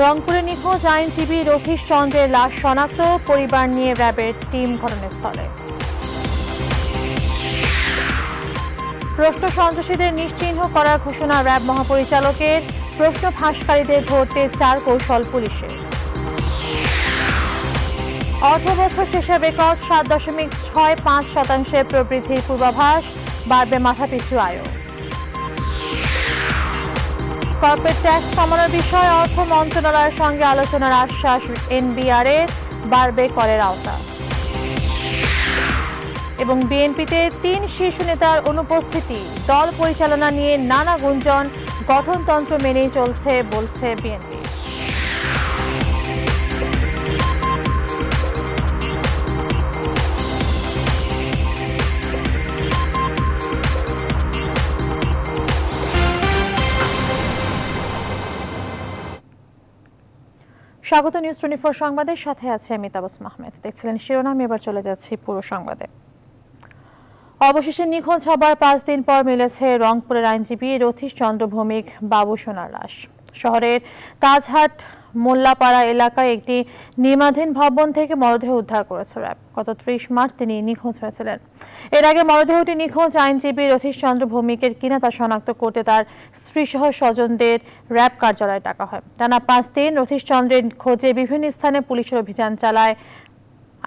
রংপুরে নিখোঁজ আইনজীবী রফিস চন্দ্রের লাশ শনাক্ত পরিবার নিয়ে র্যাবের টিম ঘটনাস্থলে প্রশ্ন সন্ত্রাসীদের নিশ্চিহ্ন করার ঘোষণা র্যাব মহাপরিচালকের প্রশ্ন ফাঁসকারীদের ধরতে চার কৌশল পুলিশের অর্থ বছর শেষে রেকর্ড সাত দশমিক ছয় পাঁচ শতাংশে প্রবৃদ্ধির পূর্বাভাস বাড়বে মাথাপিছু আয়ও কর্পোরেট ট্যাক্স কমানোর বিষয়ে অর্থ মন্ত্রণালয়ের সঙ্গে আলোচনার আশ্বাস এনবিআরে বাড়বে করের আওতা এবং বিএনপিতে তিন শীর্ষ নেতার অনুপস্থিতি দল পরিচালনা নিয়ে নানা গুঞ্জন গঠনতন্ত্র মেনেই চলছে বলছে বিএনপি স্বাগত নিউজ টোয়েন্টি ফোর সংবাদের সাথে আছে আমি তাবাস আহমেদ দেখছিলেন শিরোনাম এবার চলে যাচ্ছি পুরো সংবাদে অবশেষে নিখোঁজ হবার পাঁচ দিন পর মিলেছে রংপুরের আইনজীবী রথীশ চন্দ্র ভৌমিক বাবু সোনার লাশ শহরের কাজহাট মোল্লাপাড়া এলাকায় একটি নির্মাধীন ভবন থেকে মরদেহ উদ্ধার করেছে র্যাব গত ত্রিশ মার্চ তিনি নিখোঁজ হয়েছিলেন এর আগে মরদেহটি নিখোঁজ আইনজীবী রথীশ চন্দ্র ভৌমিকের কিনা তা শনাক্ত করতে তার স্ত্রী সহ স্বজনদের র্যাব কার্যালয়ে টাকা হয় টানা পাঁচ দিন রথীশ চন্দ্রের খোঁজে বিভিন্ন স্থানে পুলিশের অভিযান চালায়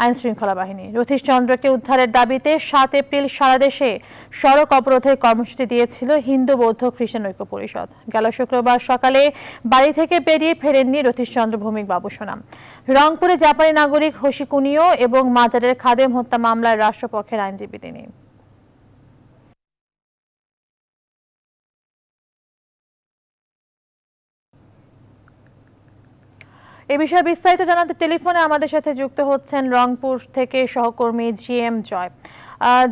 আইনশৃঙ্খলা বাহিনী রথীশ চন্দ্রকে উদ্ধারের দাবিতে সাত এপ্রিল সারা দেশে সড়ক অবরোধের কর্মসূচি দিয়েছিল হিন্দু বৌদ্ধ খ্রিস্টান ঐক্য পরিষদ গেল শুক্রবার সকালে বাড়ি থেকে বেরিয়ে ফেরেননি রথীশ চন্দ্র ভৌমিক সোনাম রংপুরে জাপানি নাগরিক হোশিকুনিও এবং মাজারের খাদেম হত্যা মামলায় রাষ্ট্রপক্ষের আইনজীবী তিনি এ বিষয়ে বিস্তারিত জানাতে টেলিফোনে আমাদের সাথে যুক্ত হচ্ছেন রংপুর থেকে সহকর্মী জি এম জয়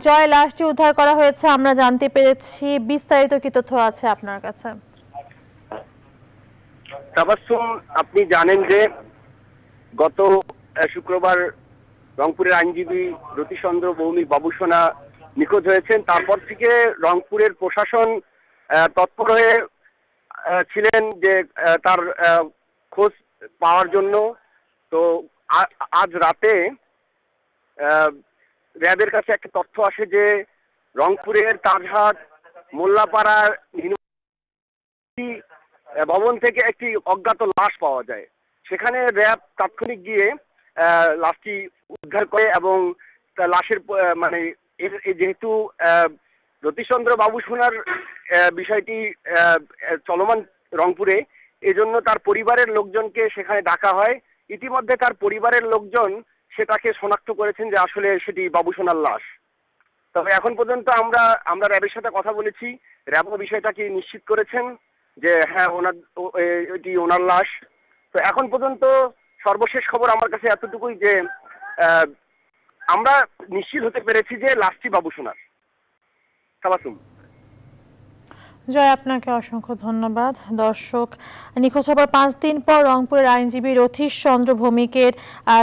জয় লাশটি উদ্ধার করা হয়েছে আমরা জানতে পেরেছি বিস্তারিত কি তথ্য আছে আপনার কাছে তাবাসুম আপনি জানেন যে গত শুক্রবার রংপুরের আইনজীবী রতিচন্দ্র ভৌমিক বাবুসোনা নিখোঁজ হয়েছেন তারপর থেকে রংপুরের প্রশাসন তৎপর হয়ে ছিলেন যে তার খোঁজ পাওয়ার জন্য তো আজ রাতে র্যাবের কাছে একটা তথ্য আসে যে রংপুরের তারহাট মোল্লাপাড়ার ভবন থেকে একটি অজ্ঞাত লাশ পাওয়া যায় সেখানে র্যাব তাৎক্ষণিক গিয়ে লাশটি উদ্ধার করে এবং লাশের মানে যেহেতু রতিশচন্দ্র বাবু সোনার বিষয়টি চলমান রংপুরে এজন্য তার পরিবারের লোকজনকে সেখানে ডাকা হয় ইতিমধ্যে তার পরিবারের লোকজন সেটাকে শনাক্ত করেছেন যে আসলে সেটি বাবুসোনার লাশ তবে এখন পর্যন্ত আমরা আমরা র্যাবের সাথে কথা বলেছি বিষয়টা বিষয়টাকে নিশ্চিত করেছেন যে হ্যাঁ ওনার এটি ওনার লাশ তো এখন পর্যন্ত সর্বশেষ খবর আমার কাছে এতটুকুই যে আমরা নিশ্চিত হতে পেরেছি যে লাশটি বাবুসোনার সাবাতুম জয় আপনাকে অসংখ্য ধন্যবাদ দর্শক নিখোঁজ হবার পাঁচ দিন পর রংপুরের আইনজীবী রথীশ চন্দ্র ভৌমিকের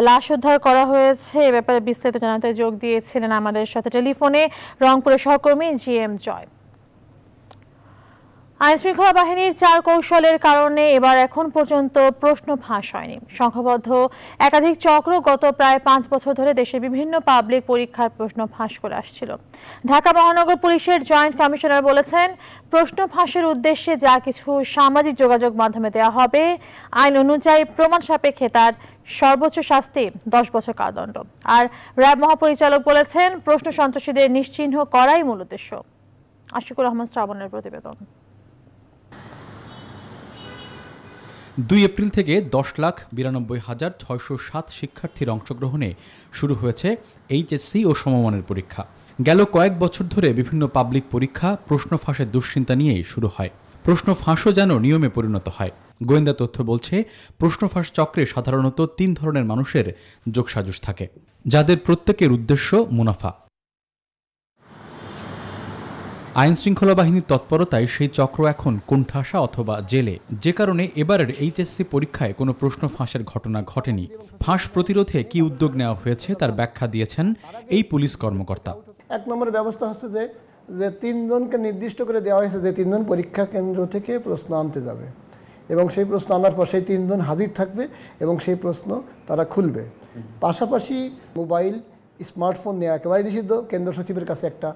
লাশ উদ্ধার করা হয়েছে এ ব্যাপারে বিস্তারিত জানাতে যোগ দিয়েছিলেন আমাদের সাথে টেলিফোনে রংপুরের সহকর্মী জি এম জয় আইনশৃঙ্খলা বাহিনীর চার কৌশলের কারণে এবার এখন পর্যন্ত প্রশ্ন ফাঁস হয়নি সংখ্যাবদ্ধ একাধিক চক্র গত প্রায় পাঁচ বছর ধরে দেশের বিভিন্ন পাবলিক পরীক্ষার প্রশ্ন ফাঁস করে আসছিল ঢাকা মহানগর পুলিশের জয়েন্ট কমিশনার বলেছেন প্রশ্ন ফাঁসের উদ্দেশ্যে যা কিছু সামাজিক যোগাযোগ মাধ্যমে দেওয়া হবে আইন অনুযায়ী প্রমাণ সাপেক্ষে তার সর্বোচ্চ শাস্তি দশ বছর কারাদণ্ড আর র্যাব মহাপরিচালক বলেছেন প্রশ্ন সন্ত্রাসীদের নিশ্চিহ্ন করাই মূল উদ্দেশ্য আশিকুর রহমান শ্রাবণের প্রতিবেদন দুই এপ্রিল থেকে দশ লাখ বিরানব্বই হাজার ছয়শো সাত শিক্ষার্থীর অংশগ্রহণে শুরু হয়েছে এইচএসসি ও সমমানের পরীক্ষা গেল কয়েক বছর ধরে বিভিন্ন পাবলিক পরীক্ষা প্রশ্ন ফাঁসের দুশ্চিন্তা নিয়েই শুরু হয় প্রশ্ন ফাঁসও যেন নিয়মে পরিণত হয় গোয়েন্দা তথ্য বলছে প্রশ্ন ফাঁস চক্রে সাধারণত তিন ধরনের মানুষের যোগসাজশ থাকে যাদের প্রত্যেকের উদ্দেশ্য মুনাফা আইন শৃঙ্খলা বাহিনীর তৎপরতায় সেই চক্র এখন কোণঠাসা অথবা জেলে যে কারণে এবারের এইচএসসি পরীক্ষায় কোনো প্রশ্ন ফাঁসের ঘটনা ঘটেনি ফাঁস প্রতিরোধে কি উদ্যোগ নেওয়া হয়েছে তার ব্যাখ্যা দিয়েছেন এই পুলিশ কর্মকর্তা এক নম্বরের ব্যবস্থা হচ্ছে যে যে তিনজনকে নির্দিষ্ট করে দেওয়া হয়েছে যে তিনজন পরীক্ষা কেন্দ্র থেকে প্রশ্ন আনতে যাবে এবং সেই প্রশ্ন আনার পর সেই তিনজন হাজির থাকবে এবং সেই প্রশ্ন তারা খুলবে পাশাপাশি মোবাইল স্মার্টফোন নিয়ে একেবারে নিষিদ্ধ কেন্দ্র সচিবের কাছে একটা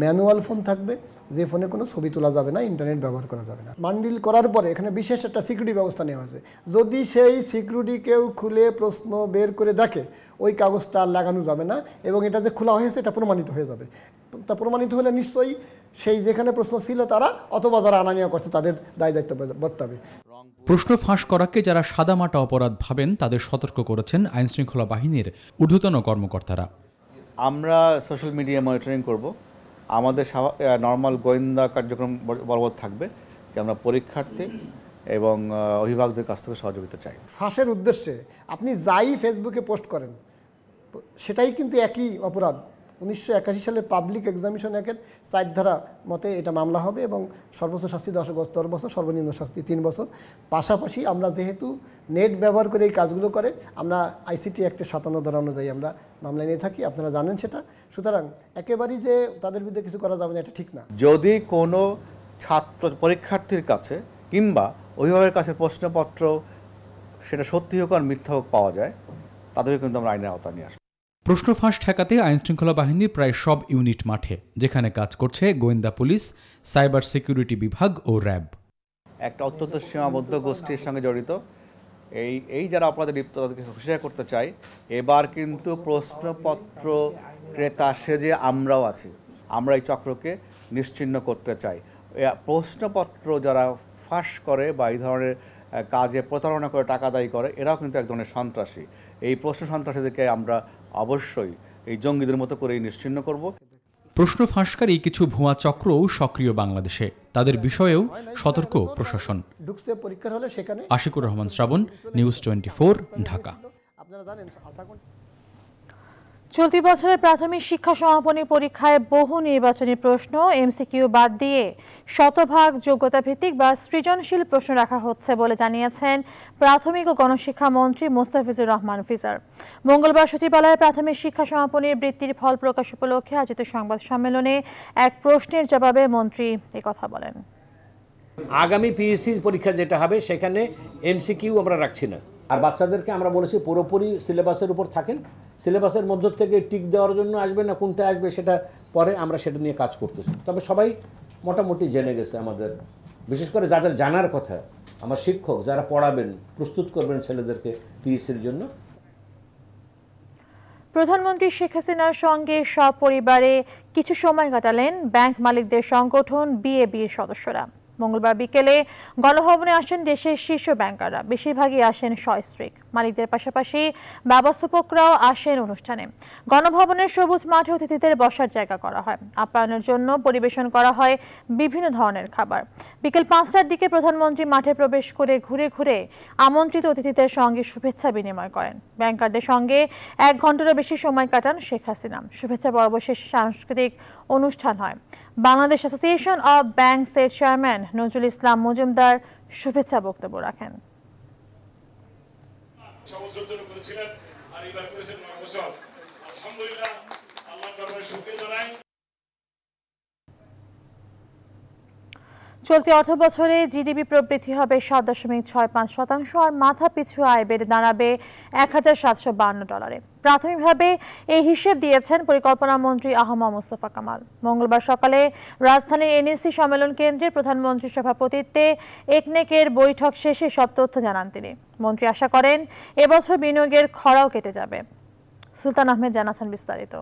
ম্যানুয়াল ফোন থাকবে যে ফোনে কোনো ছবি তোলা যাবে না ইন্টারনেট ব্যবহার করা যাবে না মান্ডিল করার পরে এখানে বিশেষ একটা সিকিউরিটি ব্যবস্থা নেওয়া হয়েছে যদি সেই সিকিউরিটি কেউ খুলে প্রশ্ন বের করে দেখে ওই কাগজটা লাগানো যাবে না এবং এটা যে খোলা হয়েছে এটা প্রমাণিত হয়ে যাবে তা প্রমাণিত হলে নিশ্চয়ই সেই যেখানে প্রশ্ন ছিল তারা অথবা যারা আনা নেওয়া করছে তাদের দায় দায়িত্ব বর্তাবে প্রশ্ন ফাঁস করাকে যারা সাদামাটা অপরাধ ভাবেন তাদের সতর্ক করেছেন আইনশৃঙ্খলা বাহিনীর ঊর্ধ্বতন কর্মকর্তারা আমরা সোশ্যাল মিডিয়া মনিটরিং করব আমাদের নর্মাল গোয়েন্দা কার্যক্রম বলবৎ থাকবে যে আমরা পরীক্ষার্থী এবং অভিভাবকদের কাছ থেকে সহযোগিতা চাই ফাঁসের উদ্দেশ্যে আপনি যাই ফেসবুকে পোস্ট করেন সেটাই কিন্তু একই অপরাধ উনিশশো সালে পাবলিক এক্সামিশন অ্যাক্টের চার ধারা মতে এটা মামলা হবে এবং সর্বোচ্চ শাস্তি দশ বছর দশ বছর সর্বনিম্ন শাস্তি তিন বছর পাশাপাশি আমরা যেহেতু নেট ব্যবহার করে এই কাজগুলো করে আমরা আইসিটি অ্যাক্টের সাতান্ন ধরা অনুযায়ী আমরা মামলা নিয়ে থাকি আপনারা জানেন সেটা সুতরাং একেবারেই যে তাদের বিরুদ্ধে কিছু করা যাবে না এটা ঠিক না যদি কোনো ছাত্র পরীক্ষার্থীর কাছে কিংবা অভিভাবকের কাছে প্রশ্নপত্র সেটা সত্যি হোক আর মিথ্যা হোক পাওয়া যায় তাদেরকে কিন্তু আমরা আইনের আওতায় নিয়ে আসবো প্রশ্ন ফাঁস ঠেকাতে আইনশৃঙ্খলা বাহিনীর প্রায় সব ইউনিট মাঠে যেখানে কাজ করছে গোয়েন্দা পুলিশ সাইবার সিকিউরিটি বিভাগ ও র্যাব একটা অত্যন্ত সীমাবদ্ধ গোষ্ঠীর সঙ্গে জড়িত এই এই যারা অপরাধে লিপ্ত তাদেরকে হুশিয়ার করতে চাই এবার কিন্তু প্রশ্নপত্র ক্রেতা সেজে আমরাও আছি আমরা এই চক্রকে নিশ্চিন্ন করতে চাই প্রশ্নপত্র যারা ফাঁস করে বা এই ধরনের কাজে প্রতারণা করে টাকা দায়ী করে এরাও কিন্তু এক ধরনের সন্ত্রাসী এই প্রশ্ন সন্ত্রাসীদেরকে আমরা অবশ্যই এই জঙ্গিদের মতো করেই নিশ্চিন্ন করব প্রশ্ন ফাঁসকারী কিছু ভুয়া চক্রও সক্রিয় বাংলাদেশে তাদের বিষয়েও সতর্ক প্রশাসন হলে সেখানে আশিকুর রহমান শ্রাবণ নিউজ টোয়েন্টি ঢাকা চলতি বছরের প্রাথমিক শিক্ষা সমাপনী পরীক্ষায় বহু নির্বাচনী প্রশ্ন এমসিকিউ বাদ দিয়ে শতভাগ যোগ্যতা ভিত্তিক বা সৃজনশীল প্রশ্ন রাখা হচ্ছে বলে জানিয়েছেন প্রাথমিক ও গণশিক্ষা মন্ত্রী মোস্তাফিজুর রহমান ফিজার মঙ্গলবার সচিবালয়ে প্রাথমিক শিক্ষা সমাপনীর বৃত্তির ফল প্রকাশ উপলক্ষে আয়োজিত সংবাদ সম্মেলনে এক প্রশ্নের জবাবে মন্ত্রী কথা বলেন আগামী পিএসসির পরীক্ষা যেটা হবে সেখানে এমসিকিউ আমরা রাখছি না আর বাচ্চাদেরকে আমরা বলেছি পুরোপুরি সিলেবাসের উপর থাকেন সিলেবাসের মধ্য থেকে টিক দেওয়ার জন্য আসবে না কোনটা আসবে সেটা পরে আমরা সেটা নিয়ে কাজ করতেছি তবে সবাই মোটামুটি জেনে গেছে আমাদের বিশেষ করে যাদের জানার কথা আমার শিক্ষক যারা পড়াবেন প্রস্তুত করবেন ছেলেদেরকে পিএসসির জন্য প্রধানমন্ত্রী শেখ হাসিনার সঙ্গে সপরিবারে কিছু সময় কাটালেন ব্যাংক মালিকদের সংগঠন বিএবির সদস্যরা মঙ্গলবার বিকেলে গণভবনে আসেন দেশের শীর্ষ ব্যাংকাররা বেশিরভাগই আসেন সস্ত্রিক মালিকদের পাশাপাশি ব্যবস্থাপকরাও আসেন অনুষ্ঠানে গণভবনের সবুজ মাঠে অতিথিদের বসার জায়গা করা হয় আপ্যায়নের জন্য পরিবেশন করা হয় বিভিন্ন ধরনের খাবার বিকেল পাঁচটার দিকে প্রধানমন্ত্রী মাঠে প্রবেশ করে ঘুরে ঘুরে আমন্ত্রিত অতিথিদের সঙ্গে শুভেচ্ছা বিনিময় করেন ব্যাংকারদের সঙ্গে এক ঘন্টারও বেশি সময় কাটান শেখ হাসিনা শুভেচ্ছা পর্ব শেষে সাংস্কৃতিক অনুষ্ঠান হয় বাংলাদেশ অ্যাসোসিয়েশন অব ব্যাংকস এর চেয়ারম্যান নজরুল ইসলাম মজুমদার শুভেচ্ছা বক্তব্য রাখেন আলহামদুলিল্লাহ আল্লাহ জানাই চলতি অর্থ বছরে জিডিপি প্রবৃদ্ধি হবে সাত দশমিক ছয় পাঁচ শতাংশ আর মাথা পিছু আয় বেড়ে দাঁড়াবে এক হাজার সাতশো বান্ন ডলারে প্রাথমিকভাবে এই হিসেব দিয়েছেন পরিকল্পনা মন্ত্রী আহমা মোস্তফা কামাল মঙ্গলবার সকালে রাজধানীর এনএসসি সম্মেলন কেন্দ্রে প্রধানমন্ত্রী সভাপতিত্বে একনেকের বৈঠক শেষে সব তথ্য জানান তিনি মন্ত্রী আশা করেন এবছর বিনিয়োগের খরাও কেটে যাবে সুলতান আহমেদ জানাচ্ছেন বিস্তারিত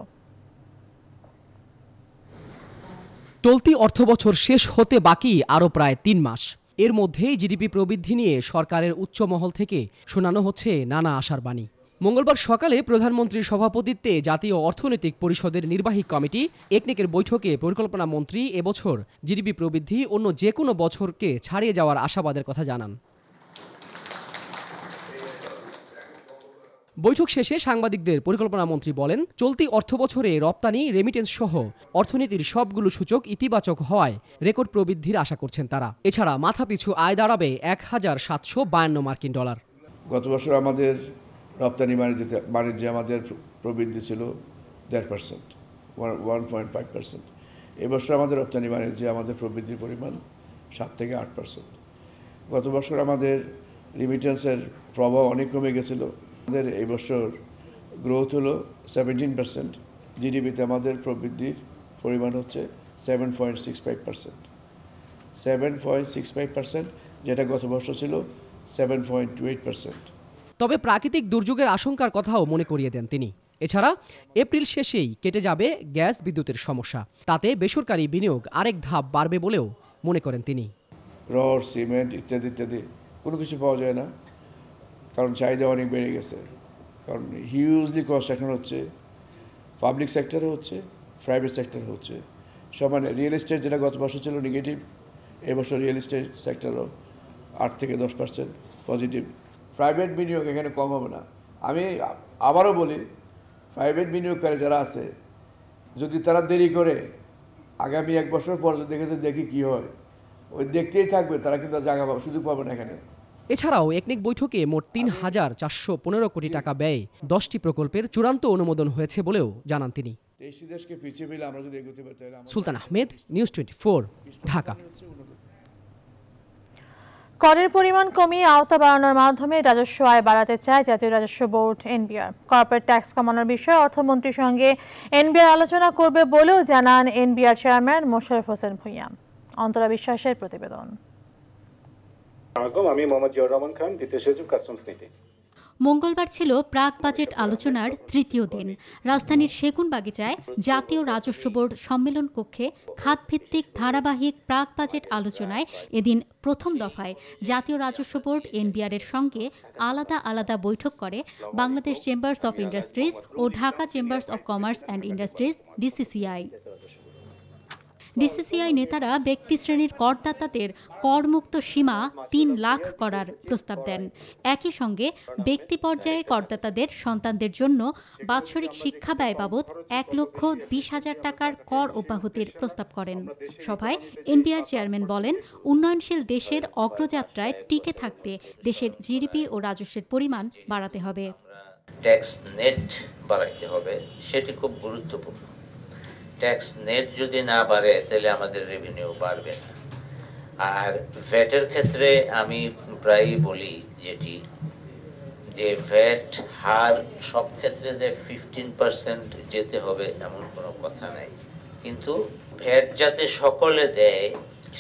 চলতি অর্থবছর শেষ হতে বাকি আরও প্রায় তিন মাস এর মধ্যেই জিডিপি প্রবৃদ্ধি নিয়ে সরকারের উচ্চ মহল থেকে শোনানো হচ্ছে নানা আশার বাণী মঙ্গলবার সকালে প্রধানমন্ত্রীর সভাপতিত্বে জাতীয় অর্থনৈতিক পরিষদের নির্বাহী কমিটি একনেকের বৈঠকে পরিকল্পনা মন্ত্রী এবছর জিডিপি প্রবৃদ্ধি অন্য যে কোনো বছরকে ছাড়িয়ে যাওয়ার আশাবাদের কথা জানান বৈঠক শেষে সাংবাদিকদের পরিকল্পনা মন্ত্রী বলেন চলতি অর্থ বছরে রপ্তানি রেমিটেন্স সহ অর্থনীতির সবগুলো সূচক ইতিবাচক হওয়ায় রেকর্ড প্রবৃদ্ধির আশা করছেন তারা এছাড়া মাথাপিছু আয় দাঁড়াবে এক হাজার সাতশো বায়ান্ন মার্কিন ডলার গত বছর আমাদের রপ্তানি বাণিজ্যতে বাণিজ্যে আমাদের প্রবৃদ্ধি ছিল দেড় percent one point five percent এবছর আমাদের রপ্তানি বাণিজ্যে আমাদের প্রবৃদ্ধির পরিমাণ সাত থেকে আট পার্সেন্ট গত বছর আমাদের রিমিটেন্সের প্রভাব অনেক কমে গেছিলো আমাদের এই বছর গ্রোথ হলো সেভেন্টিন পার্সেন্ট জিডিপিতে আমাদের প্রবৃদ্ধির পরিমাণ হচ্ছে seven point six five percent seven point six five percent যেটা গত বছর ছিল seven point two eight percent তবে প্রাকৃতিক দুর্যোগের আশঙ্কার কথাও মনে করিয়ে দেন তিনি এছাড়া এপ্রিল শেষেই কেটে যাবে গ্যাস বিদ্যুতের সমস্যা তাতে বেসরকারি বিনিয়োগ আরেক ধাপ বাড়বে বলেও মনে করেন তিনি রড সিমেন্ট ইত্যাদি ইত্যাদি কোনো কিছু পাওয়া যায় না কারণ চাহিদা অনেক বেড়ে গেছে কারণ হিউজলি কস্ট এখন হচ্ছে পাবলিক সেক্টরে হচ্ছে প্রাইভেট সেক্টরে হচ্ছে সমানে রিয়েল এস্টেট যেটা গত বছর ছিল নেগেটিভ এবছর রিয়েল এস্টেট সেক্টরও আট থেকে দশ পার্সেন্ট পজিটিভ প্রাইভেট বিনিয়োগ এখানে কম হবে না আমি আবারও বলি প্রাইভেট বিনিয়োগকারী যারা আছে যদি তারা দেরি করে আগামী এক বছর পর দেখেছে দেখি কি হয় ওই দেখতেই থাকবে তারা কিন্তু জায়গা পাবে সুযোগ পাবে না এখানে এছাড়াও একনিক বৈঠকে মোট তিন হাজার চারশো পনেরো কোটি টাকা ব্যয়ে দশটি প্রকল্পের চূড়ান্ত অনুমোদন হয়েছে বলেও জানান তিনি সুলতান আহমেদ নিউজ টোয়েন্টি ঢাকা করের পরিমাণ কমিয়ে আওতা বাড়ানোর মাধ্যমে রাজস্ব আয় বাড়াতে চায় জাতীয় রাজস্ব বোর্ড এনবিআর কর্পোরেট ট্যাক্স কমানোর বিষয়ে অর্থমন্ত্রীর সঙ্গে এনবিআর আলোচনা করবে বলেও জানান এনবিআর চেয়ারম্যান মোশারফ হোসেন ভুইয়া অন্তরা বিশ্বাসের প্রতিবেদন আমি মোহাম্মদ রহমান খান দ্বিতীয় সচিব কাস্টমস নীতি মঙ্গলবার ছিল প্রাক বাজেট আলোচনার তৃতীয় দিন রাজধানীর সেগুন বাগিচায় জাতীয় রাজস্ব বোর্ড সম্মেলন কক্ষে খাতভিত্তিক ধারাবাহিক প্রাক বাজেট আলোচনায় এদিন প্রথম দফায় জাতীয় রাজস্ব বোর্ড এনবিআরের সঙ্গে আলাদা আলাদা বৈঠক করে বাংলাদেশ চেম্বার্স অফ ইন্ডাস্ট্রিজ ও Dhaka chambers of commerce and industries DCCI DCCI নেতারা ব্যক্তিশ্রেণীর করদাতাদের করমুক্ত সীমা তিন লাখ করার প্রস্তাব দেন একই সঙ্গে ব্যক্তি পর্যায়ে করদাতাদের সন্তানদের জন্য বাৎসরিক শিক্ষা ব্যয় বাবদ এক লক্ষ বিশ হাজার টাকার কর অব্যাহতির প্রস্তাব করেন সভায় এনডিআর চেয়ারম্যান বলেন উন্নয়নশীল দেশের অগ্রযাত্রায় টিকে থাকতে দেশের জিডিপি ও রাজস্বের পরিমাণ বাড়াতে হবে ট্যাক্স নেট বাড়াইতে হবে সেটি খুব গুরুত্বপূর্ণ ট্যাক্স নেট যদি না বাড়ে তাহলে আমাদের রেভিনিউ বাড়বে না আর ভ্যাটের ক্ষেত্রে আমি প্রায়ই বলি যেটি যে ভ্যাট হার সব ক্ষেত্রে যে ফিফটিন পার্সেন্ট যেতে হবে এমন কোনো কথা নাই কিন্তু ভ্যাট যাতে সকলে দেয়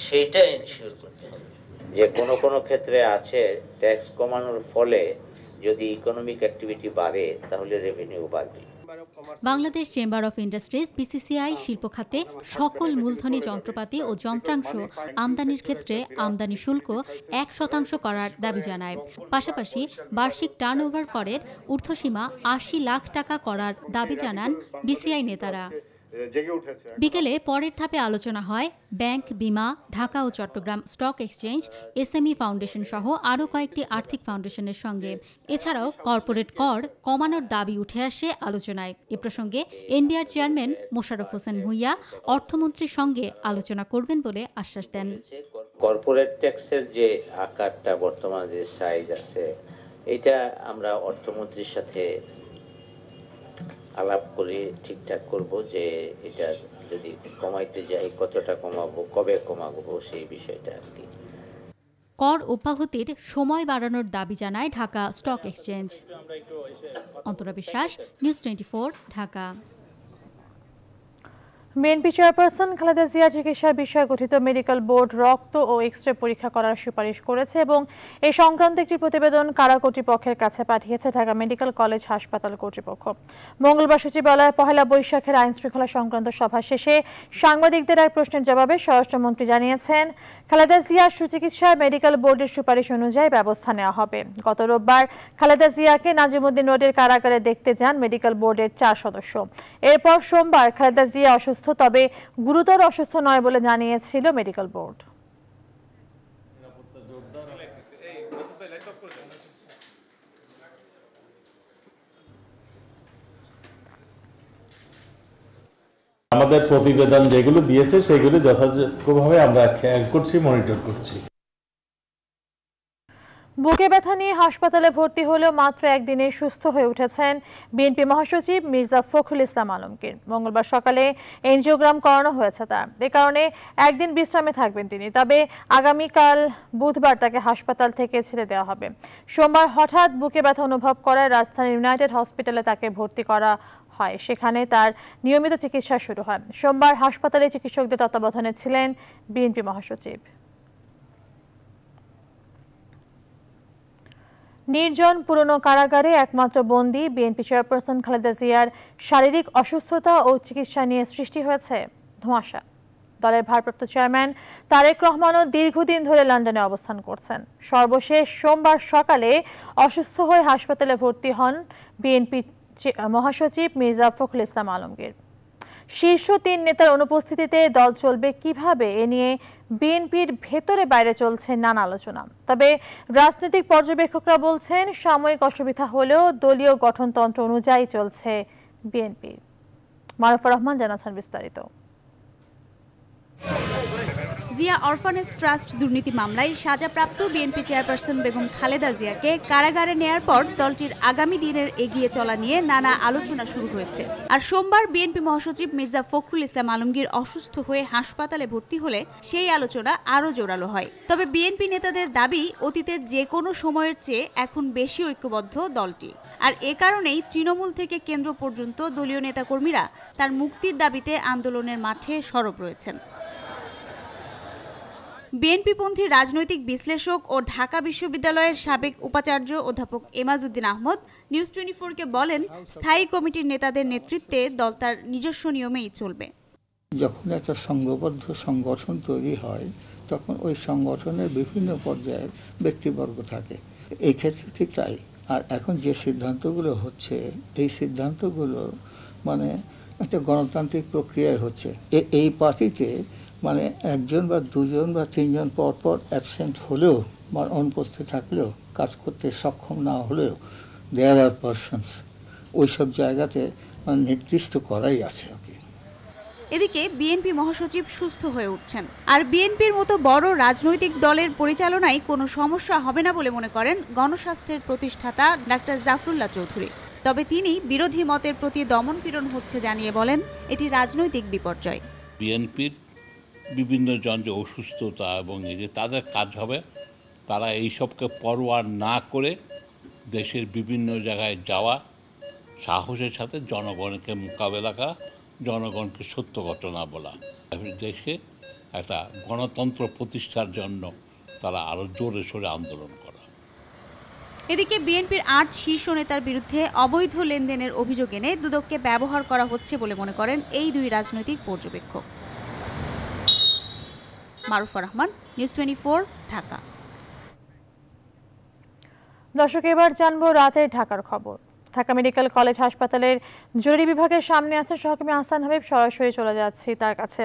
সেইটা ইনশিওর করতে হবে যে কোনো কোনো ক্ষেত্রে আছে ট্যাক্স কমানোর ফলে যদি ইকোনমিক অ্যাক্টিভিটি বাড়ে তাহলে রেভিনিউ বাড়বে Bangladesh chamber of industries BCCI শিল্প খাতে সকল মূলধনী যন্ত্রপাতি ও যন্ত্রাংশ আমদানির ক্ষেত্রে আমদানি শুল্ক এক শতাংশ করার দাবি জানায় পাশাপাশি বার্ষিক টার্নওভার করের ঊর্ধ্বসীমা আশি লাখ টাকা করার দাবি জানান বিসিআই নেতারা বিকেলে পরের ধাপে আলোচনা হয় ব্যাংক বিমা ঢাকা ও Chattogram stock exchange SME foundation সহ আরও কয়েকটি আর্থিক ফাউন্ডেশনের সঙ্গে এছাড়াও কর্পোরেট কর কমানোর দাবি উঠে আসে আলোচনায় এ প্রসঙ্গে এনবিআর চেয়ারম্যান মোশারফ হোসেন ভূঁইয়া অর্থমন্ত্রীর সঙ্গে আলোচনা করবেন বলে আশ্বাস দেন কর্পোরেট ট্যাক্সের যে আকারটা বর্তমান যে সাইজ আছে এটা আমরা অর্থমন্ত্রীর সাথে আলাপ করে ঠিকঠাক করব যে এটা যদি কমাইতে যাই কতটা কমাবো কবে কমাবো সেই বিষয়টা আর কি কর অব্যাহতির সময় বাড়ানোর দাবি জানায় Dhaka stock exchange Antara Biswas news twenty Dhaka BNP chairperson Khaleda Zia চিকিৎসার বিষয়ে গঠিত মেডিকেল বোর্ড রক্ত ও এক্স রে পরীক্ষা করার সুপারিশ করেছে এবং এ সংক্রান্ত একটি প্রতিবেদন কারা কর্তৃপক্ষের কাছে পাঠিয়েছে ঢাকা মেডিকেল কলেজ হাসপাতাল কর্তৃপক্ষ মঙ্গলবার সচিবালয়ে পহেলা বৈশাখের আইন শৃঙ্খলা সংক্রান্ত সভা শেষে সাংবাদিকদের এক প্রশ্নের জবাবে স্বরাষ্ট্রমন্ত্রী জানিয়েছেন খালেদা জিয়ার সুচিকিৎসায় মেডিকেল বোর্ডের সুপারিশ অনুযায়ী ব্যবস্থা নেওয়া হবে গত রোববার খালেদা জিয়াকে নাজিমুদ্দিন রোডের কারাগারে দেখতে যান মেডিকেল বোর্ডের চার সদস্য এরপর সোমবার খালেদা জিয়া অসুস্থ তবে গুরুতর অসুস্থ নয় বলে জানিয়েছিল মেডিকেল বোর্ড আমাদের প্রতিবেদন যেগুলো দিয়েছে সেগুলো যথাযোগ্যভাবে আমরা খেয়াল করছি মনিটর করছি বুকে ব্যথা নিয়ে হাসপাতালে ভর্তি হলেও মাত্র একদিনে সুস্থ হয়ে উঠেছেন বিএনপি মহাসচিব মির্জা ফখরুল ইসলাম আলমকির মঙ্গলবার সকালে এনজিওগ্রাম করানো হয়েছে তার এ কারণে একদিন বিশ্রামে থাকবেন তিনি তবে আগামীকাল বুধবার তাকে হাসপাতাল থেকে ছেড়ে দেওয়া হবে সোমবার হঠাৎ বুকে ব্যথা অনুভব করায় রাজধানীর ইউনাইটেড হসপিটালে তাকে ভর্তি করা হয় সেখানে তার নিয়মিত চিকিৎসা শুরু হয় সোমবার হাসপাতালে চিকিৎসকদের তত্ত্বাবধানে ছিলেন বিএনপি মহাসচিব নির্জন পুরনো কারাগারে একমাত্র বন্দী বিএনপি চেয়ারপারসন খালেদা জিয়ার শারীরিক অসুস্থতা ও চিকিৎসা নিয়ে সৃষ্টি হয়েছে ধোঁয়াশা দলের ভারপ্রাপ্ত চেয়ারম্যান তারেক রহমানও দীর্ঘদিন ধরে লন্ডনে অবস্থান করছেন সর্বশেষ সোমবার সকালে অসুস্থ হয়ে হাসপাতালে ভর্তি হন বিএনপি মহাসচিব মির্জা ফখরুল ইসলাম আলমগীর শীর্ষ তিন নেতার অনুপস্থিতিতে দল চলবে কিভাবে এ নিয়ে বিএনপির ভেতরে বাইরে চলছে নানা আলোচনা তবে রাজনৈতিক পর্যবেক্ষকরা বলছেন সাময়িক অসুবিধা হলেও দলীয় গঠনতন্ত্র অনুযায়ী চলছে বিএনপি মারুফ রহমান জানাচ্ছেন বিস্তারিত জিয়া অরফানেজ ট্রাস্ট দুর্নীতি মামলায় সাজাপ্রাপ্ত বিএনপি চেয়ারপারসন বেগম খালেদা জিয়াকে কারাগারে নেয়ার পর দলটির আগামী দিনের এগিয়ে চলা নিয়ে নানা আলোচনা শুরু হয়েছে আর সোমবার বিএনপি মহাসচিব মির্জা ফখরুল ইসলাম আলমগীর অসুস্থ হয়ে হাসপাতালে ভর্তি হলে সেই আলোচনা আরও জোরালো হয় তবে বিএনপি নেতাদের দাবি অতীতের যে কোনো সময়ের চেয়ে এখন বেশি ঐক্যবদ্ধ দলটি আর এ কারণেই তৃণমূল থেকে কেন্দ্র পর্যন্ত দলীয় নেতাকর্মীরা তার মুক্তির দাবিতে আন্দোলনের মাঠে সরব রয়েছেন বিএনপিপন্থী রাজনৈতিক বিশ্লেষক ও ঢাকা বিশ্ববিদ্যালয়ের সাবেক উপাচার্য অধ্যাপক এমাজউদ্দিন আহমদ নিউজ টোয়েন্টি ফোরকে বলেন স্থায়ী কমিটির নেতাদের নেতৃত্বে দল তার নিজস্ব নিয়মেই চলবে যখন একটা সংঘবদ্ধ সংগঠন তৈরি হয় তখন ওই সংগঠনের বিভিন্ন পর্যায়ের ব্যক্তিবর্গ থাকে এই ক্ষেত্রে ঠিক তাই আর এখন যে সিদ্ধান্তগুলো হচ্ছে এই সিদ্ধান্তগুলো মানে একটা গণতান্ত্রিক প্রক্রিয়ায় হচ্ছে এই পার্টিতে মানে একজন বা দুজন বা তিনজন পরপর অ্যাবসেন্ট হলেও বা অনুপস্থিত থাকলেও কাজ করতে সক্ষম না হলেও দেয়ার আর ওই সব জায়গাতে মানে নির্দিষ্ট করাই আছে ওকে এদিকে বিএনপি মহাসচিব সুস্থ হয়ে উঠছেন আর বিএনপির মতো বড় রাজনৈতিক দলের পরিচালনায় কোনো সমস্যা হবে না বলে মনে করেন গণস্বাস্থ্যের প্রতিষ্ঠাতা ডাক্তার জাফরুল্লাহ চৌধুরী তবে তিনি বিরোধী মতের প্রতি দমন পীড়ন হচ্ছে জানিয়ে বলেন এটি রাজনৈতিক বিপর্যয় বিএনপির বিভিন্ন জন যে অসুস্থতা এবং এই যে তাদের কাজ হবে তারা এইসবকে পরোয়ার না করে দেশের বিভিন্ন জায়গায় যাওয়া সাহসের সাথে জনগণকে মোকাবেলা করা জনগণকে সত্য ঘটনা বলা দেশে একটা গণতন্ত্র প্রতিষ্ঠার জন্য তারা আরও জোরে সোরে আন্দোলন করা এদিকে বিএনপির আট শীর্ষ নেতার বিরুদ্ধে অবৈধ লেনদেনের অভিযোগ এনে দুদককে ব্যবহার করা হচ্ছে বলে মনে করেন এই দুই রাজনৈতিক পর্যবেক্ষক মারুফা রহমান নিউজ টোয়েন্টি ঢাকা দর্শক এবার জানবো রাতের ঢাকার খবর ঢাকা মেডিকেল কলেজ হাসপাতালের জরুরি বিভাগের সামনে আছে সহকর্মী আহসান হাবিব সরাসরি চলে যাচ্ছি তার কাছে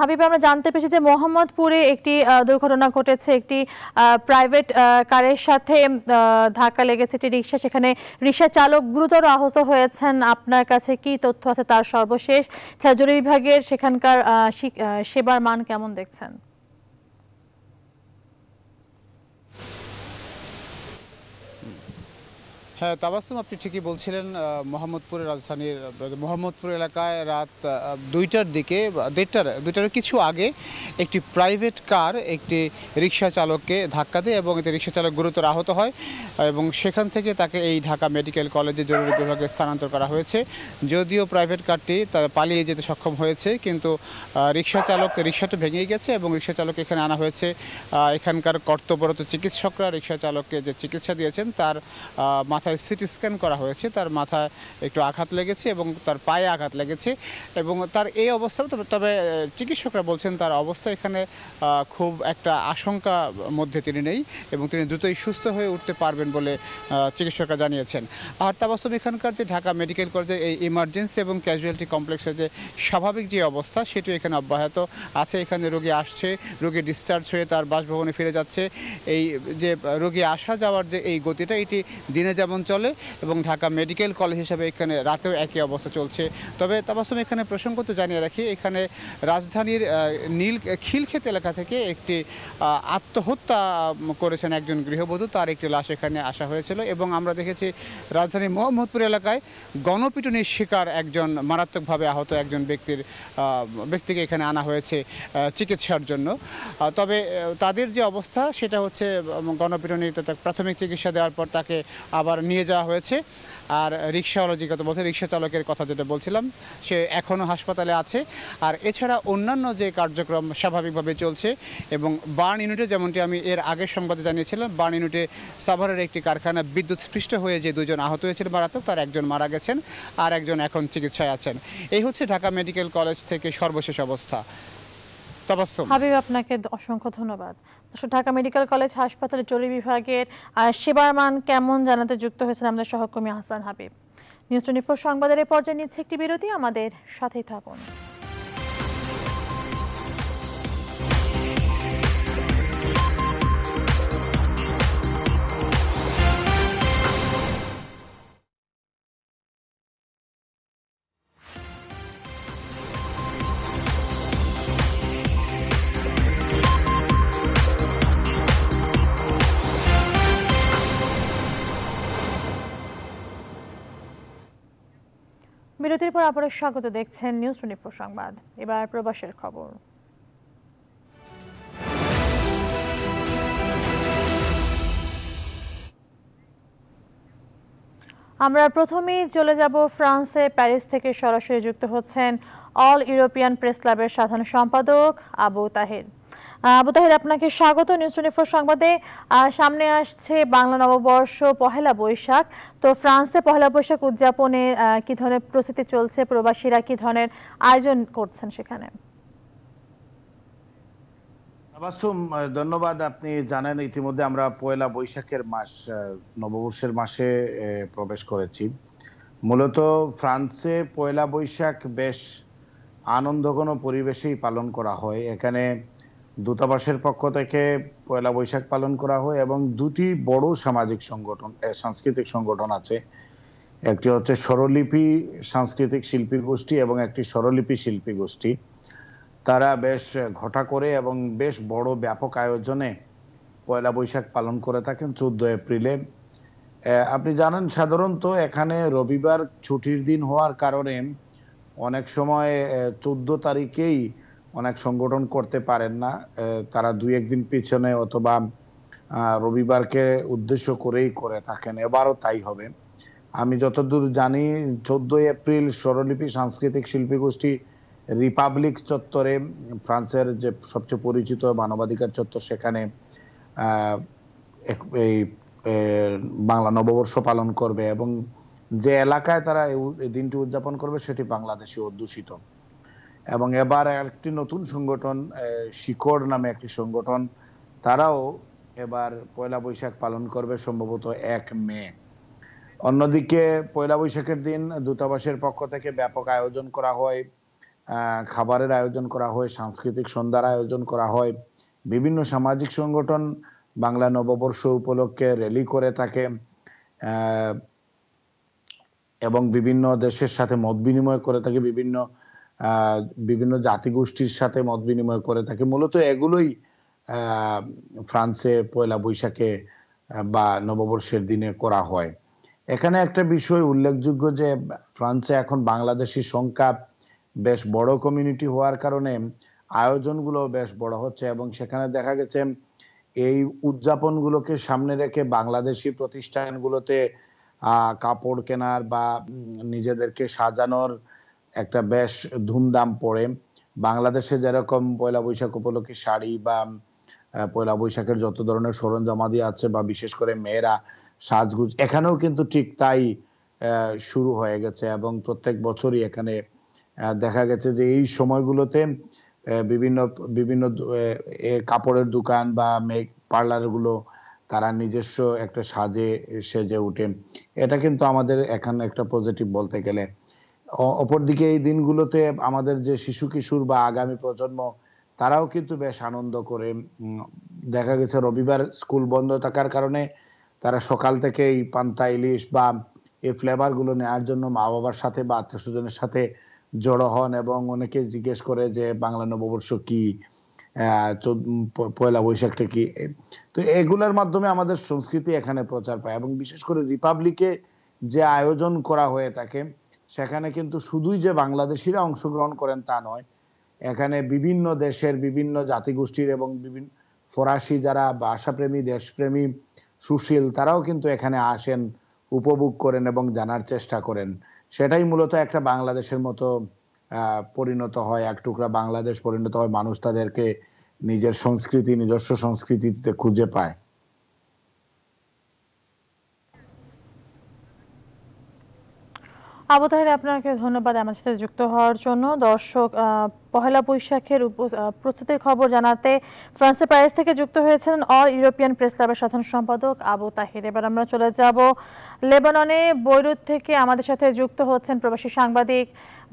হাবিব আমরা জানতে পেরেছি যে মোহাম্মদপুরে একটি দুর্ঘটনা ঘটেছে একটি প্রাইভেট কারের সাথে ধাক্কা লেগেছে একটি রিক্সা সেখানে রিক্সা চালক গুরুতর আহত হয়েছেন আপনার কাছে কি তথ্য আছে তার সর্বশেষ জরুরি বিভাগের সেখানকার সেবার মান কেমন দেখছেন হ্যাঁ তাবাসুম আপনি ঠিকই বলছিলেন মোহাম্মদপুরের রাজধানীর মোহাম্মদপুর এলাকায় রাত দুইটার দিকে দেড়টার দুইটার কিছু আগে একটি প্রাইভেট কার একটি রিক্সা চালককে ধাক্কা দেয় এবং এতে রিক্সা চালক গুরুতর আহত হয় এবং সেখান থেকে তাকে এই ঢাকা মেডিকেল কলেজে জরুরি বিভাগে স্থানান্তর করা হয়েছে যদিও প্রাইভেট কারটি পালিয়ে যেতে সক্ষম হয়েছে কিন্তু রিক্সা চালক রিক্সাটা ভেঙে গেছে এবং রিক্সা চালক এখানে আনা হয়েছে এখানকার কর্তব্যরত চিকিৎসকরা রিক্সা চালককে যে চিকিৎসা দিয়েছেন তার মাথায় মাথায় সিটি স্ক্যান করা হয়েছে তার মাথায় একটু আঘাত লেগেছে এবং তার পায়ে আঘাত লেগেছে এবং তার এই অবস্থা তবে তবে চিকিৎসকরা বলছেন তার অবস্থা এখানে খুব একটা আশঙ্কা মধ্যে তিনি নেই এবং তিনি দ্রুতই সুস্থ হয়ে উঠতে পারবেন বলে চিকিৎসকরা জানিয়েছেন আর তাবাস্তব এখানকার যে ঢাকা মেডিকেল কলেজে এই ইমার্জেন্সি এবং ক্যাজুয়ালিটি কমপ্লেক্সের যে স্বাভাবিক যে অবস্থা সেটি এখানে অব্যাহত আছে এখানে রোগী আসছে রোগী ডিসচার্জ হয়ে তার বাসভবনে ফিরে যাচ্ছে এই যে রোগী আসা যাওয়ার যে এই গতিটা এটি দিনে যেমন অঞ্চলে এবং ঢাকা মেডিকেল কলেজ হিসাবে এখানে রাতেও একই অবস্থা চলছে তবে তাবাসম এখানে প্রসঙ্গত জানিয়ে রাখি এখানে রাজধানীর নীল খিলক্ষেত এলাকা থেকে একটি আত্মহত্যা করেছেন একজন গৃহবধূ তার একটি লাশ এখানে আসা হয়েছিল এবং আমরা দেখেছি রাজধানীর মোহাম্মদপুর এলাকায় গণপিটনির শিকার একজন মারাত্মকভাবে আহত একজন ব্যক্তির ব্যক্তিকে এখানে আনা হয়েছে চিকিৎসার জন্য তবে তাদের যে অবস্থা সেটা হচ্ছে গণপিটুনির প্রাথমিক চিকিৎসা দেওয়ার পর তাকে আবার নিয়ে যাওয়া হয়েছে আর রিক্সাওয়ালা যে কথা বলছে রিক্সা চালকের কথা যেটা বলছিলাম সে এখনও হাসপাতালে আছে আর এছাড়া অন্যান্য যে কার্যক্রম স্বাভাবিকভাবে চলছে এবং বার্ন ইউনিটে যেমনটি আমি এর আগের সংবাদে জানিয়েছিলাম বার্ন ইউনিটে সাভারের একটি কারখানা বিদ্যুৎ স্পৃষ্ট হয়ে যে দুজন আহত হয়েছিল মারাত্মক তার একজন মারা গেছেন আর একজন এখন চিকিৎসায় আছেন এই হচ্ছে ঢাকা মেডিকেল কলেজ থেকে সর্বশেষ অবস্থা তবাসম হাবিব আপনাকে অসংখ্য ধন্যবাদ ঢাকা মেডিকেল কলেজ হাসপাতালে জরুরি বিভাগের সেবার মান কেমন জানাতে যুক্ত হয়েছেন আমাদের সহকর্মী Hasan Habib news twenty four সংবাদের পর্যায়ে নিচ্ছে একটি বিরতি আমাদের সাথেই থাকুন বিরতির পর আবারও স্বাগত দেখছেন নিউজ টোয়েন্টি সংবাদ এবার প্রবাসের খবর আমরা প্রথমেই চলে যাব ফ্রান্সে প্যারিস থেকে সরাসরি যুক্ত হচ্ছেন অল ইউরোপিয়ান প্রেস ক্লাবের সাধারণ সম্পাদক আবু তাহিদ আবু আপনাকে স্বাগত নিউজ টোয়েন্টি ফোর সংবাদে সামনে আসছে বাংলা নববর্ষ পহেলা বৈশাখ তো ফ্রান্সে পহেলা বৈশাখ উদযাপনে কি ধরনের প্রস্তুতি চলছে প্রবাসীরা কি ধরনের আয়োজন করছেন সেখানে ধন্যবাদ আপনি জানেন ইতিমধ্যে আমরা পয়লা বৈশাখের মাস নববর্ষের মাসে প্রবেশ করেছি মূলত ফ্রান্সে পয়লা বৈশাখ বেশ আনন্দঘন পরিবেশেই পালন করা হয় এখানে দূতাবাসের পক্ষ থেকে পয়লা বৈশাখ পালন করা হয় এবং দুটি বড় সামাজিক সংগঠন সাংস্কৃতিক সংগঠন আছে একটি হচ্ছে স্বরলিপি সাংস্কৃতিক শিল্পী গোষ্ঠী এবং একটি স্বরলিপি শিল্পী গোষ্ঠী তারা বেশ ঘটা করে এবং বেশ বড় ব্যাপক আয়োজনে পয়লা বৈশাখ পালন করে থাকেন চোদ্দ এপ্রিলে আপনি জানেন সাধারণত এখানে রবিবার ছুটির দিন হওয়ার কারণে অনেক সময় চোদ্দ তারিখেই অনেক সংগঠন করতে পারেন না তারা দুই একদিন পিছনে অথবা রবিবারকে উদ্দেশ্য করেই করে থাকেন এবারও তাই হবে আমি যতদূর জানি চোদ্দই এপ্রিল স্বরলিপি সাংস্কৃতিক শিল্পী গোষ্ঠী রিপাবলিক চত্বরে ফ্রান্সের যে সবচেয়ে পরিচিত মানবাধিকার চত্বর সেখানে এই বাংলা নববর্ষ পালন করবে এবং যে এলাকায় তারা এই দিনটি উদযাপন করবে সেটি বাংলাদেশী অধ্যুষিত এবং এবার একটি নতুন সংগঠন শিকড় নামে একটি সংগঠন তারাও এবার পয়লা বৈশাখ পালন করবে সম্ভবত এক মে অন্যদিকে পয়লা বৈশাখের দিন দূতাবাসের পক্ষ থেকে ব্যাপক আয়োজন করা হয় খাবারের আয়োজন করা হয় সাংস্কৃতিক সন্ধ্যার আয়োজন করা হয় বিভিন্ন সামাজিক সংগঠন বাংলা নববর্ষ উপলক্ষে র্যালি করে থাকে এবং বিভিন্ন দেশের সাথে মত বিনিময় করে থাকে বিভিন্ন বিভিন্ন জাতিগোষ্ঠীর সাথে মত বিনিময় করে থাকে মূলত এগুলোই ফ্রান্সে পয়লা বৈশাখে বা নববর্ষের দিনে করা হয় এখানে একটা বিষয় উল্লেখযোগ্য যে ফ্রান্সে এখন বাংলাদেশি সংখ্যা বেশ বড় কমিউনিটি হওয়ার কারণে আয়োজনগুলো বেশ বড় হচ্ছে এবং সেখানে দেখা গেছে এই উদযাপনগুলোকে সামনে রেখে বাংলাদেশি প্রতিষ্ঠানগুলোতে কাপড় কেনার বা নিজেদেরকে সাজানোর একটা বেশ ধুমধাম পড়ে বাংলাদেশে যেরকম পয়লা বৈশাখ উপলক্ষে শাড়ি বা পয়লা বৈশাখের যত ধরনের সরঞ্জামাদি আছে বা বিশেষ করে মেয়েরা সাজগুজ এখানেও কিন্তু ঠিক তাই শুরু হয়ে গেছে এবং প্রত্যেক বছরই এখানে দেখা গেছে যে এই সময়গুলোতে বিভিন্ন বিভিন্ন কাপড়ের দোকান বা মেক পার্লারগুলো তারা নিজস্ব একটা সাজে সেজে ওঠে এটা কিন্তু আমাদের এখানে একটা পজিটিভ বলতে গেলে অপরদিকে এই দিনগুলোতে আমাদের যে শিশু কিশোর বা আগামী প্রজন্ম তারাও কিন্তু বেশ আনন্দ করে দেখা গেছে রবিবার স্কুল বন্ধ থাকার কারণে তারা সকাল থেকে এই পান্তা ইলিশ বা এই ফ্লেভারগুলো নেওয়ার জন্য মা বাবার সাথে বা আত্মীয় স্বজনের সাথে জড়ো হন এবং অনেকে জিজ্ঞেস করে যে বাংলা নববর্ষ কি পয়লা বৈশাখটা কি তো এগুলোর মাধ্যমে আমাদের সংস্কৃতি এখানে প্রচার পায় এবং বিশেষ করে রিপাবলিকে যে আয়োজন করা হয়ে থাকে সেখানে কিন্তু শুধুই যে বাংলাদেশিরা অংশগ্রহণ করেন তা নয় এখানে বিভিন্ন দেশের বিভিন্ন জাতিগোষ্ঠীর এবং বিভিন্ন ফরাসি যারা ভাষাপ্রেমী দেশপ্রেমী সুশীল তারাও কিন্তু এখানে আসেন উপভোগ করেন এবং জানার চেষ্টা করেন সেটাই মূলত একটা বাংলাদেশের মতো পরিণত হয় এক টুকরা বাংলাদেশ পরিণত হয় মানুষ তাদেরকে নিজের সংস্কৃতি নিজস্ব সংস্কৃতিতে খুঁজে পায় আবতাহের আপনাকে ধন্যবাদ আমার সাথে যুক্ত হওয়ার জন্য দর্শক পহেলা বৈশাখের প্রস্তুতির খবর জানাতে ফ্রান্সের প্যারিস থেকে যুক্ত হয়েছেন অল ইউরোপিয়ান প্রেস ক্লাবের সাধারণ সম্পাদক আবু তাহির এবার আমরা চলে যাব লেবাননে বৈরুত থেকে আমাদের সাথে যুক্ত হচ্ছেন প্রবাসী সাংবাদিক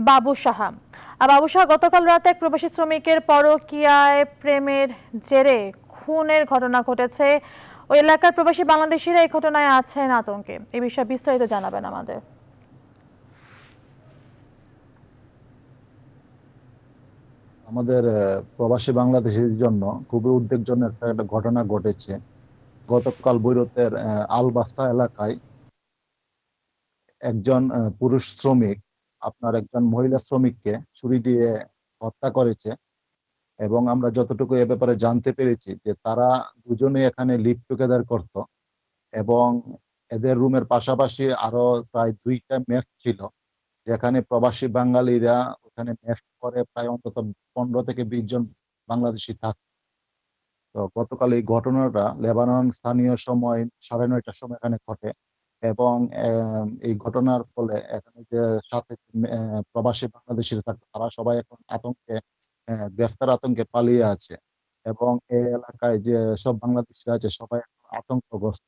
বাবু সাহা বাবু সাহা গতকাল রাতে এক প্রবাসী শ্রমিকের পরকিয়ায় প্রেমের জেরে খুনের ঘটনা ঘটেছে ওই এলাকার প্রবাসী বাংলাদেশিরা এই ঘটনায় আছেন আতঙ্কে এ বিষয়ে বিস্তারিত জানাবেন আমাদের আমাদের প্রবাসী বাংলাদেশের জন্য খুবই উদ্বেগজনক একটা একটা ঘটনা ঘটেছে গতকাল বৈরতের আলবাস্তা এলাকায় একজন পুরুষ শ্রমিক আপনার একজন মহিলা শ্রমিককে ছুরি দিয়ে হত্যা করেছে এবং আমরা যতটুকু এ ব্যাপারে জানতে পেরেছি যে তারা দুজনে এখানে লিভ টুগেদার করত এবং এদের রুমের পাশাপাশি আরো প্রায় দুইটা ম্যাচ ছিল যেখানে প্রবাসী বাঙালিরা ওখানে ম্যাচ করে প্রায় অন্তত পনেরো থেকে বিশ জন বাংলাদেশি থাকে তো গতকাল এই ঘটনাটা লেবানন স্থানীয় সময় সাড়ে নয়টার সময় এখানে ঘটে এবং এই ঘটনার ফলে এখানে যে সাথে প্রবাসী বাংলাদেশিরা থাকে তারা সবাই এখন আতঙ্কে গ্রেফতার আতঙ্কে পালিয়ে আছে এবং এই এলাকায় যে সব বাংলাদেশিরা আছে সবাই আতঙ্কগ্রস্ত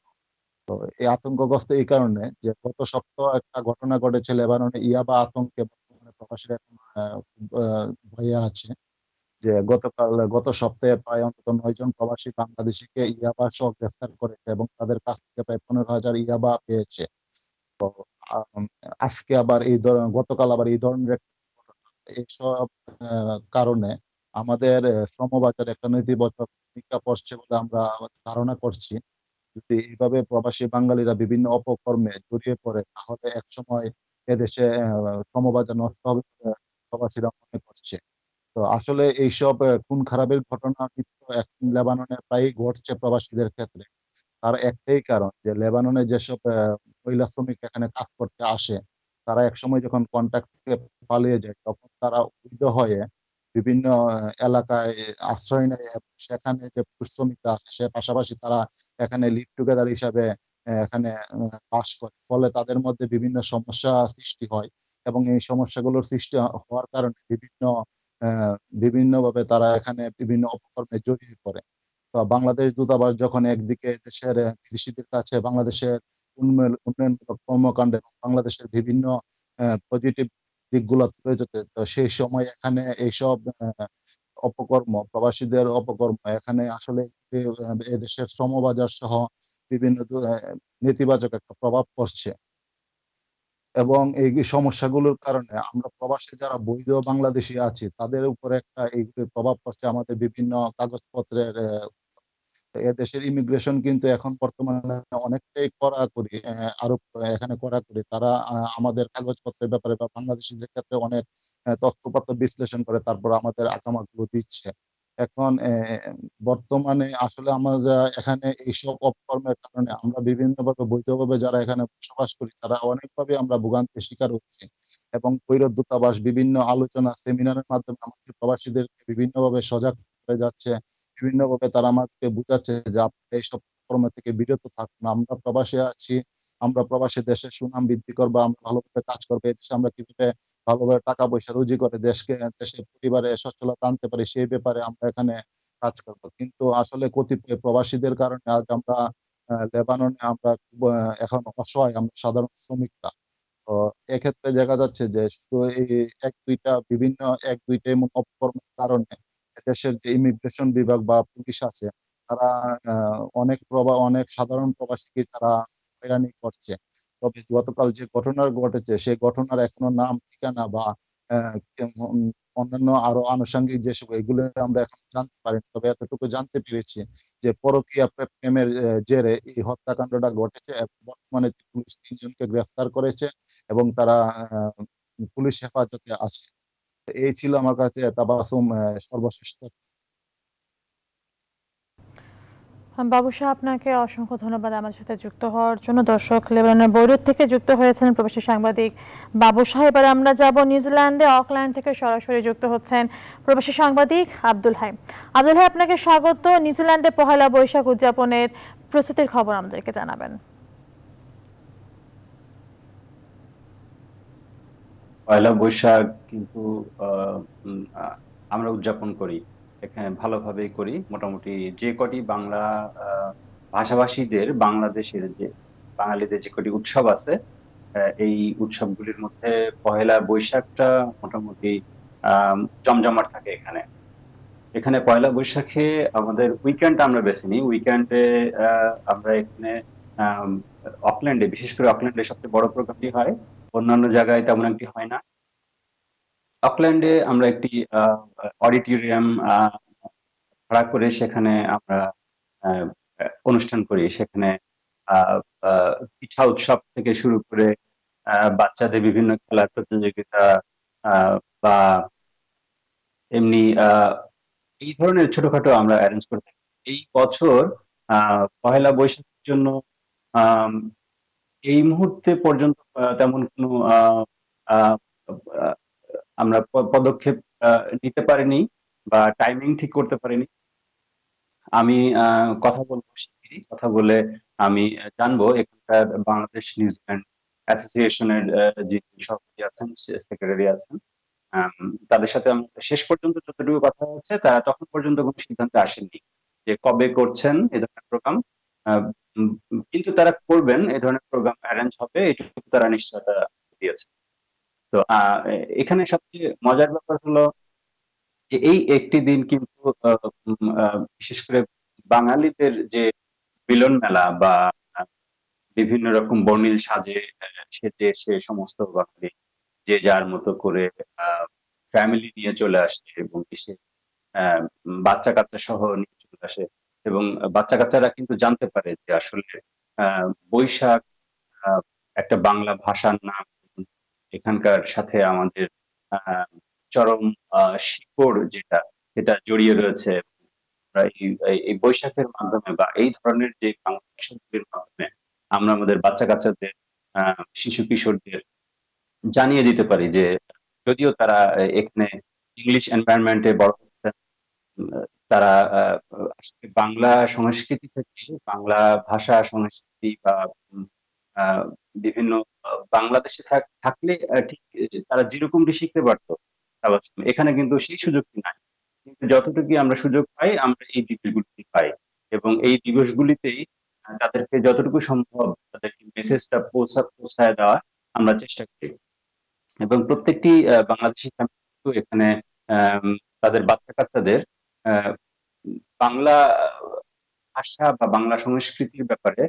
তো এই আতঙ্কগ্রস্ত এই কারণে যে গত সপ্তাহ একটা ঘটনা ঘটেছে লেবাননে ইয়াবা আতঙ্কে প্রকাশের ভয়ে আছে যে গতকাল গত সপ্তাহে প্রায় অন্তত নয় জন প্রবাসী বাংলাদেশিকে ইয়াবা সহ গ্রেফতার করেছে এবং তাদের কাছ থেকে প্রায় পনেরো হাজার ইয়াবা পেয়েছে তো আজকে আবার এই ধরনের গতকাল আবার এই ধরনের এইসব কারণে আমাদের শ্রমবাজার একটা নেতিবাচক ভূমিকা পড়ছে বলে আমরা ধারণা করছি যদি এইভাবে প্রবাসী বাঙালিরা বিভিন্ন অপকর্মে জড়িয়ে পড়ে তাহলে একসময় এদেশে সমবাদ নষ্ট হবে প্রবাসীরা মনে করছে তো আসলে এইসব খুন খারাপের ঘটনা কিন্তু এখন লেবাননে প্রায় ঘটছে প্রবাসীদের ক্ষেত্রে তার একটাই কারণ যে লেবাননে যেসব মহিলা শ্রমিক এখানে কাজ করতে আসে তারা একসময় যখন কন্ট্রাক্ট থেকে পালিয়ে যায় তখন তারা উদ্বিধ হয়ে বিভিন্ন এলাকায় আশ্রয় নেয় সেখানে যে শ্রমিকরা আসে পাশাপাশি তারা এখানে লিড টুগেদার হিসাবে এখানে বাস করে ফলে তাদের মধ্যে বিভিন্ন সমস্যা সৃষ্টি হয় এবং এই সমস্যাগুলোর সৃষ্টি হওয়ার কারণে বিভিন্ন বিভিন্নভাবে তারা এখানে বিভিন্ন অপকর্মে জড়িয়ে পড়ে তো বাংলাদেশ দূতাবাস যখন একদিকে দেশের বিদেশিদের কাছে বাংলাদেশের উন্নয়ন উন্নয়নমূলক কর্মকাণ্ড এবং বাংলাদেশের বিভিন্ন পজিটিভ দিকগুলো তুলে যেতে তো সেই সময় এখানে এইসব অপকর্ম প্রবাসীদের অপকর্ম এখানে আসলে এদেশের শ্রমবাজার সহ বিভিন্ন নেতিবাচক একটা প্রভাব পড়ছে এবং এই সমস্যাগুলোর কারণে আমরা প্রবাসে যারা বৈধ বাংলাদেশি আছি তাদের উপরে একটা এই প্রভাব পড়ছে আমাদের বিভিন্ন কাগজপত্রের এদেশের ইমিগ্রেশন কিন্তু এখন বর্তমানে অনেকটাই করা কড়াকড়ি আরোপ এখানে করা কড়াকড়ি তারা আমাদের কাগজপত্রের ব্যাপারে বা বাংলাদেশিদের ক্ষেত্রে অনেক তথ্যপত্র বিশ্লেষণ করে তারপর আমাদের আকামাগুলো দিচ্ছে এখন বর্তমানে আসলে আমরা এখানে এইসব অপকর্মের কারণে আমরা বিভিন্নভাবে বৈধভাবে যারা এখানে বসবাস করি তারা অনেকভাবে আমরা ভোগান্তির শিকার হচ্ছি এবং কৈরত দূতাবাস বিভিন্ন আলোচনা সেমিনারের মাধ্যমে আমাদের প্রবাসীদেরকে বিভিন্নভাবে সজাগ হয়ে যাচ্ছে বিভিন্ন ভাবে তারা আমাদেরকে বুঝাচ্ছে যে আপনারা এইসব কর্ম থেকে বিরত থাকুন আমরা প্রবাসে আছি আমরা প্রবাসে দেশের সুনাম বৃদ্ধি করবো আমরা ভালোভাবে কাজ করবো এই দেশে আমরা কিভাবে ভালোভাবে টাকা পয়সা রুজি করে দেশকে দেশের পরিবারে সচ্ছলতা আনতে পারি সেই ব্যাপারে আমরা এখানে কাজ করব কিন্তু আসলে কতিপয় প্রবাসীদের কারণে আজ আমরা লেবাননে আমরা এখন অসহায় আমরা সাধারণ শ্রমিকরা তো এক্ষেত্রে দেখা যাচ্ছে যে শুধু এই এক দুইটা বিভিন্ন এক দুইটা এমন অপকর্মের কারণে দেশের যে ইমিগ্রেশন বিভাগ বা পুলিশ আছে তারা অনেক প্রবা অনেক সাধারণ প্রবাসীকে তারা হয়রানি করছে তবে গতকাল যে ঘটনা ঘটেছে সেই ঘটনার এখনো নাম ঠিকানা বা অন্যান্য আরো আনুষঙ্গিক যেসব এগুলো আমরা এখন জানতে পারিনি তবে এতটুকু জানতে পেরেছি যে পরকীয়া প্রেমের জেরে এই হত্যাকাণ্ডটা ঘটেছে বর্তমানে পুলিশ তিনজনকে গ্রেফতার করেছে এবং তারা পুলিশ হেফাজতে আছে এই ছিল আমার কাছে তাবাসুম সর্বশেষ বাবু শাহ আপনাকে অসংখ্য ধন্যবাদ আমার সাথে যুক্ত হওয়ার জন্য দর্শক লেবাননের বৈরুত থেকে যুক্ত হয়েছেন প্রবাসী সাংবাদিক বাবু শাহ এবার আমরা যাব নিউজিল্যান্ডে অকল্যান্ড থেকে সরাসরি যুক্ত হচ্ছেন প্রবাসী সাংবাদিক আব্দুল হাই আব্দুল হাই আপনাকে স্বাগত নিউজিল্যান্ডে পহেলা বৈশাখ উদযাপনের প্রস্তুতির খবর আমাদেরকে জানাবেন পয়লা বৈশাখ কিন্তু আমরা উদযাপন করি এখানে ভালোভাবেই করি মোটামুটি যে কটি বাংলা ভাষাভাষীদের বাংলাদেশের যে বাঙালিদের যে কটি উৎসব আছে এই উৎসবগুলির মধ্যে পয়লা বৈশাখটা মোটামুটি জমজমাট থাকে এখানে এখানে পয়লা বৈশাখে আমাদের উইকেন্ড আমরা বেছে নিই উইকেন্ডে আমরা এখানে অকল্যান্ডে বিশেষ করে অকল্যান্ডে সবচেয়ে বড় প্রোগ্রামটি হয় অন্যান্য জায়গায় তেমন একটি হয় না অকল্যান্ডে আমরা একটি অডিটোরিয়াম ভাড়া করে সেখানে আমরা অনুষ্ঠান করি সেখানে পিঠা উৎসব থেকে শুরু করে বাচ্চাদের বিভিন্ন খেলার প্রতিযোগিতা বা এমনি এই ধরনের ছোটখাটো আমরা অ্যারেঞ্জ করে থাকি এই বছর পহেলা বৈশাখের জন্য এই মুহূর্তে পর্যন্ত তেমন কোনো আমরা পদক্ষেপ নিতে পারিনি বা টাইমিং ঠিক করতে পারিনি আমি কথা বলবো শিগগিরই কথা বলে আমি জানবো এখানকার বাংলাদেশ নিউজিল্যান্ড অ্যাসোসিয়েশনের যিনি সভাপতি আছেন সেক্রেটারি আছেন তাদের সাথে শেষ পর্যন্ত যতটুকু কথা হচ্ছে তারা তখন পর্যন্ত কোনো সিদ্ধান্তে আসেননি যে কবে করছেন এ ধরনের প্রোগ্রাম কিন্তু তারা করবেন এই ধরনের প্রোগ্রাম অ্যারেঞ্জ হবে এটুকু তারা নিশ্চয়তা দিয়েছে তো এখানে সবচেয়ে মজার ব্যাপার হলো যে এই একটি দিন কিন্তু বিশেষ করে বাঙালিদের যে মিলন মেলা বা বিভিন্ন রকম বর্ণিল সাজে সেজে সে সমস্ত বাঙালি যে যার মতো করে ফ্যামিলি নিয়ে চলে আসে এবং সে বাচ্চা কাচ্চা সহ নিয়ে চলে আসে এবং বাচ্চা কাচ্চারা কিন্তু জানতে পারে যে আসলে বৈশাখ একটা বাংলা ভাষার নাম এখানকার সাথে আমাদের চরম শিকড় যেটা সেটা জড়িয়ে রয়েছে এই বৈশাখের মাধ্যমে বা এই ধরনের যে বাংলাদেশের মাধ্যমে আমরা আমাদের বাচ্চা কাচ্চাদের শিশু কিশোরদের জানিয়ে দিতে পারি যে যদিও তারা এখানে ইংলিশ এনভায়রনমেন্টে বড় তারা বাংলা সংস্কৃতি থেকে বাংলা ভাষা সংস্কৃতি বা বিভিন্ন বাংলাদেশে থাকলে ঠিক তারা যেরকমটি শিখতে পারতো এখানে কিন্তু সেই সুযোগটি নাই কিন্তু যতটুকু আমরা সুযোগ পাই আমরা এই দিবসগুলিতে পাই এবং এই দিবসগুলিতেই তাদেরকে যতটুকু সম্ভব তাদেরকে মেসেজটা পৌঁছা পৌঁছায় দেওয়া আমরা চেষ্টা করি এবং প্রত্যেকটি বাংলাদেশি এখানে তাদের বাচ্চা কাচ্চাদের বাংলা ভাষা বা বাংলা সংস্কৃতির ব্যাপারে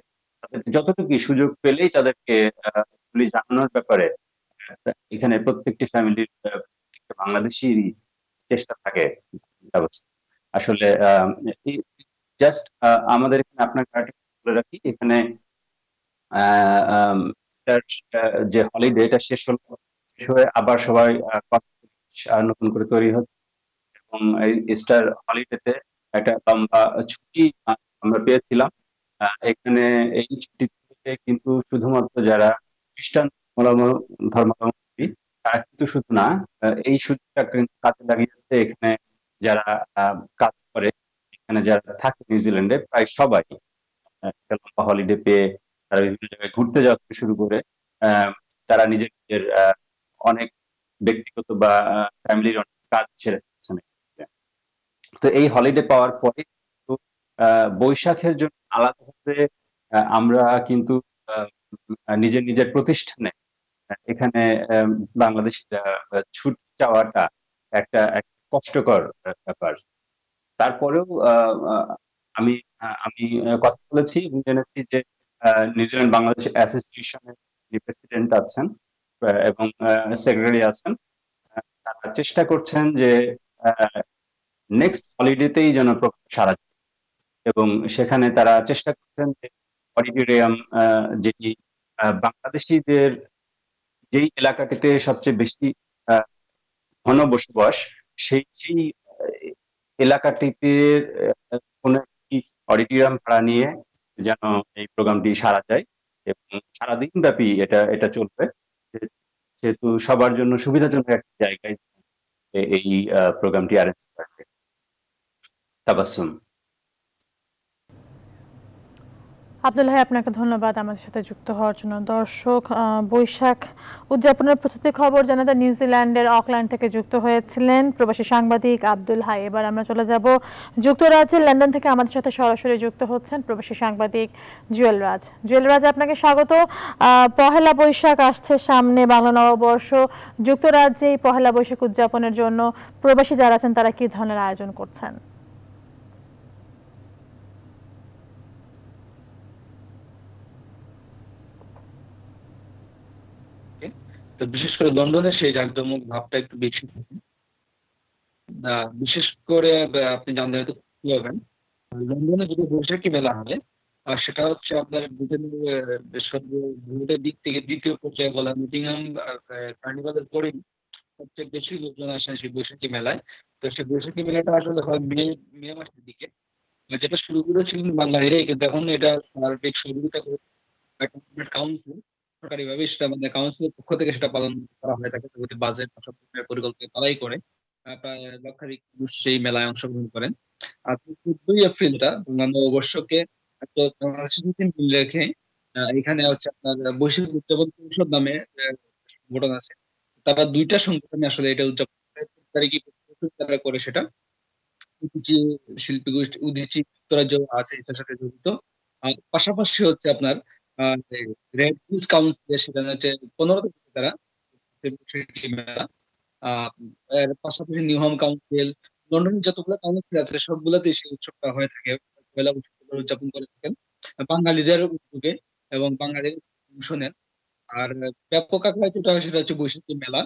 যতটুকু সুযোগ পেলেই তাদেরকে জানানোর ব্যাপারে এখানে প্রত্যেকটি ফ্যামিলির বাংলাদেশিরই চেষ্টা থাকে ব্যবস্থা আসলে জাস্ট আমাদের এখানে আপনার বলে রাখি এখানে যে হলিডে এটা শেষ হলো শেষ হয়ে আবার সবাই নতুন করে তৈরি হচ্ছে এবং এই ইস্টার হলিডেতে একটা লম্বা ছুটি আমরা পেয়েছিলাম এখানে এই ছুটিতে কিন্তু শুধুমাত্র যারা খ্রিস্টান ধর্মাবলম্বী তারা কিন্তু শুধু না এই সুযোগটা কিন্তু কাজে লাগিয়েছে এখানে যারা কাজ করে এখানে যারা থাকে নিউজিল্যান্ডে প্রায় সবাই লম্বা হলিডে পেয়ে তারা বিভিন্ন জায়গায় ঘুরতে যাওয়া শুরু করে তারা নিজের নিজের অনেক ব্যক্তিগত বা ফ্যামিলির অনেক কাজ ছেড়ে তো এই হলিডে পাওয়ার পরে বৈশাখের জন্য আলাদাভাবে আমরা কিন্তু নিজের নিজের প্রতিষ্ঠানে এখানে বাংলাদেশ ছুটি চাওয়াটা একটা কষ্টকর ব্যাপার তারপরেও আমি আমি কথা বলেছি এবং জেনেছি যে নিউজিল্যান্ড বাংলাদেশ অ্যাসোসিয়েশনের প্রেসিডেন্ট আছেন এবং সেক্রেটারি আছেন তারা চেষ্টা করছেন যে নেক্সট হলিডেতেই যেন সারা এবং সেখানে তারা চেষ্টা করছেন যে অডিটোরিয়াম যেটি বাংলাদেশিদের যেই এলাকাটিতে সবচেয়ে বেশি ঘন বসবাস সেই এলাকাটিতে কোন একটি অডিটোরিয়াম ভাড়া নিয়ে যেন এই প্রোগ্রামটি সারা যায় এবং সারাদিন ব্যাপী এটা এটা চলবে যেহেতু সবার জন্য সুবিধাজনক একটা জায়গায় এই প্রোগ্রামটি অ্যারেঞ্জ করা তাবাসুম আবদুল্লাহ আপনাকে ধন্যবাদ আমাদের সাথে যুক্ত হওয়ার জন্য দর্শক বৈশাখ উদযাপনের প্রস্তুতি খবর জানাতে নিউজিল্যান্ডের অকল্যান্ড থেকে যুক্ত হয়েছিলেন প্রবাসী সাংবাদিক আব্দুল হাই এবার আমরা চলে যাব যুক্তরাজ্যের লন্ডন থেকে আমাদের সাথে সরাসরি যুক্ত হচ্ছেন প্রবাসী সাংবাদিক জুয়েল রাজ জুয়েল রাজ আপনাকে স্বাগত পহেলা বৈশাখ আসছে সামনে বাংলা নববর্ষ যুক্তরাজ্যে এই পহেলা বৈশাখ উদযাপনের জন্য প্রবাসী যারা আছেন তারা কী ধরনের আয়োজন করছেন বিশেষ করে লন্ডনে সেই জাঁকজমক ভাবটা একটু বেশি থাকে বিশেষ করে আপনি জানতে হয়তো কি হবেন লন্ডনে যদি বৈশাখী মেলা হবে আর সেটা হচ্ছে আপনার ব্রিটেনের দিক থেকে দ্বিতীয় পর্যায়ে বলা মিটিংহাম কার্নিভালের পরে সবচেয়ে বেশি লোকজন আসেন সেই বৈশাখী মেলায় তো সেই বৈশাখী মেলাটা আসলে হয় মে মে মাসের দিকে যেটা শুরু করেছিলেন বাঙালিরাই কিন্তু এখন এটা সার্বিক সহযোগিতা করে কাউন্সিল ভাবে সেটা মানে কাউন্সিলের পক্ষ থেকে সেটা পালন করা হয় থাকে বাজেট পরিকল্পনা তারাই করে প্রায় লক্ষাধিক মানুষ সেই মেলায় অংশগ্রহণ করেন আর এপ্রিলটা রেখে এখানে হচ্ছে আপনার বৈশ্বিক উদযাপন পরিষদ নামে আছে তারা দুইটা সংগঠনে আসলে এটা উদযাপন তারা করে সেটা শিল্পী গোষ্ঠী উদিচি যুক্তরাজ্য আছে এটার সাথে জড়িত আর পাশাপাশি হচ্ছে আপনার রেড সেখানে হচ্ছে পনেরো তারা এর পাশাপাশি নিউহাম কাউন্সিল লন্ডনের যতগুলো কাউন্সিল আছে সবগুলোতেই সেই উৎসবটা হয়ে থাকে পয়লা উৎসব উদযাপন করে থাকেন বাঙালিদের উদ্যোগে এবং বাঙালির অংশ নেন আর ব্যাপক আকার যেটা হয় সেটা হচ্ছে বৈশাখী মেলা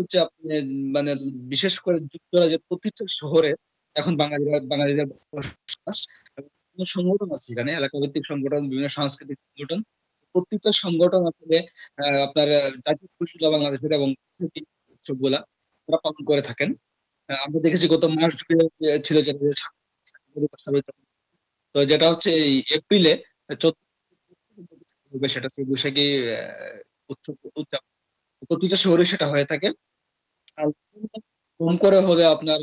হচ্ছে আপনি মানে বিশেষ করে যুক্তরাজ্যের প্রতিটা শহরে এখন বাঙালিরা বাঙালিদের বসবাস সংগঠন আছে এখানে এলাকা ভিত্তিক সংগঠন বিভিন্ন সাংস্কৃতিক সংগঠন প্রত্যেকটা সংগঠন আসলে আপনার জাতীয় পরিষদ বাংলাদেশের এবং উৎসবগুলা তারা পালন করে থাকেন আমরা দেখেছি গত মাস ছিল তো যেটা হচ্ছে এই এপ্রিলে সেটা সেই বৈশাখী উৎসব উদযাপন প্রতিটা শহরে সেটা হয়ে থাকে আর কম করে হলে আপনার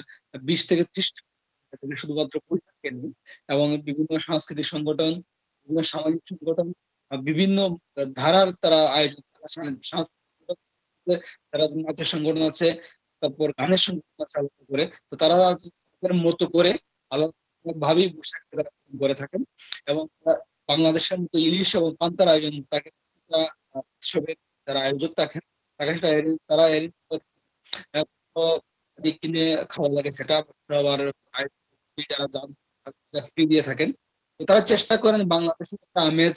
বিশ থেকে ত্রিশটা থেকে শুধুমাত্র পরীক্ষা এবং বিভিন্ন সাংস্কৃতিক সংগঠন বিভিন্ন সামাজিক সংগঠন বিভিন্ন ধারার তারা আয়োজন তারা নাচের সংগঠন আছে তারপর গানের সংগঠন আছে আলাদা করে তো তারা তাদের মতো করে আলাদা ভাবেই করে থাকেন এবং বাংলাদেশের মতো ইলিশ এবং পান্তার আয়োজন তাকে উৎসবের আয়োজক থাকেন তাকে সেটা তারা এড়িয়ে কিনে খাওয়া লাগে সেটা আবার ক্রীড়া রেফারি দিয়ে থাকেন তারা চেষ্টা করেন বাংলাদেশের একটা আমেজ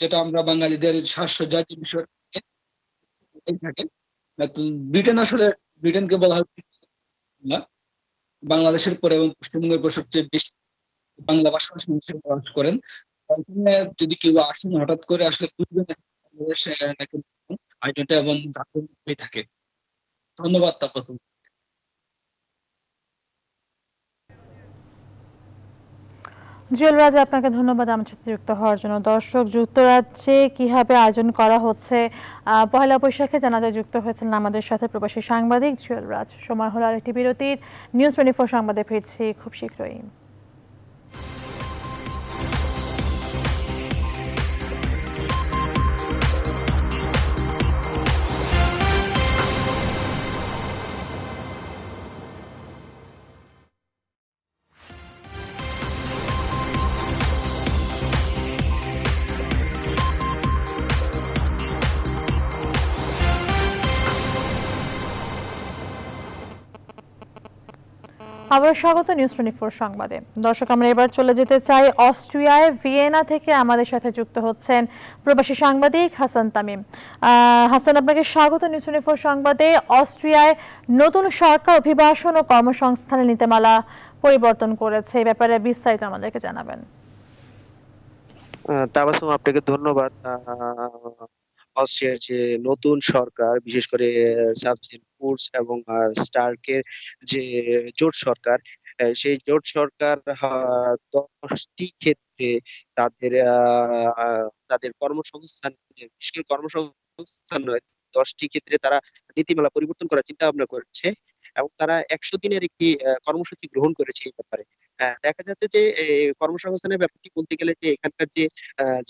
যেটা আমরা বাঙালিদের সাজসজ্জার যে বিষয়টা থাকে ব্রিটেন আসলে ব্রিটেনকে বলা হয় বাংলাদেশের পরে এবং পশ্চিমবঙ্গের পর সবচেয়ে বেশি বাংলা ভাষা মানুষের বাস করেন যদি কেউ আসেন হঠাৎ করে আসলে বুঝবেন বাংলাদেশ আইডেন্টা এবং জাতীয় থাকে ধন্যবাদ তাপস জুয়েলরাজ আপনাকে ধন্যবাদ আমার সাথে যুক্ত হওয়ার জন্য দর্শক যুক্তরাজ্যে কিভাবে আয়োজন করা হচ্ছে পয়লা বৈশাখে জানাতে যুক্ত হয়েছিলেন আমাদের সাথে প্রবাসী সাংবাদিক জুয়েলরাজ সময় হলো আরেকটি বিরতির নিউজ টোয়েন্টি ফোর সংবাদে ফিরছি খুব শীঘ্রই আবার স্বাগত নিউজ টোয়েন্টি ফোর সংবাদে দর্শক আমরা এবার চলে যেতে চাই অস্ট্রিয়ায় ভিয়েনা থেকে আমাদের সাথে যুক্ত হচ্ছেন প্রবাসী সাংবাদিক হাসান তামিম হাসান আপনাকে স্বাগত নিউজ টোয়েন্টি ফোর সংবাদে অস্ট্রিয়ায় নতুন সরকার অভিবাসন ও কর্মসংস্থানের নীতিমালা পরিবর্তন করেছে এই ব্যাপারে বিস্তারিত আমাদেরকে জানাবেন তাবাসুম আপনাকে ধন্যবাদ অস্ট্রিয়ার যে নতুন সরকার বিশেষ করে সাবসিন ফুডস এবং স্টার্কের যে জোট সরকার সেই জোট সরকার দশটি ক্ষেত্রে তাদের তাদের কর্মসংস্থান বিশেষ করে কর্মসংস্থান নয় দশটি ক্ষেত্রে তারা নীতিমালা পরিবর্তন করার চিন্তা ভাবনা করছে এবং তারা একশো দিনের একটি কর্মসূচি গ্রহণ করেছে এই ব্যাপারে দেখা যাচ্ছে যে কর্মসংস্থানের ব্যাপারটি বলতে গেলে যে এখানকার যে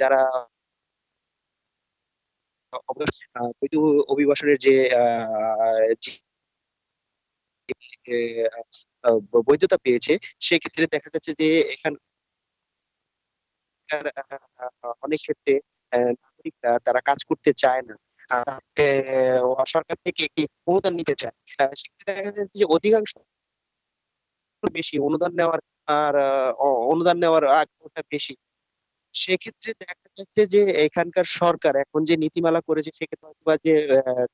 যারা বৈধ অভিবাসনের যে বৈধতা পেয়েছে সেক্ষেত্রে দেখা যাচ্ছে যে এখান অনেক ক্ষেত্রে নাগরিকরা তারা কাজ করতে চায় না সরকার থেকে একটি অনুদান নিতে চায় সেক্ষেত্রে দেখা যাচ্ছে যে অধিকাংশ বেশি অনুদান নেওয়ার আর অনুদান নেওয়ার আগ্রহটা বেশি সেক্ষেত্রে দেখা যাচ্ছে যে এখানকার সরকার এখন যে নীতিমালা করেছে সেক্ষেত্রে হয়তো যে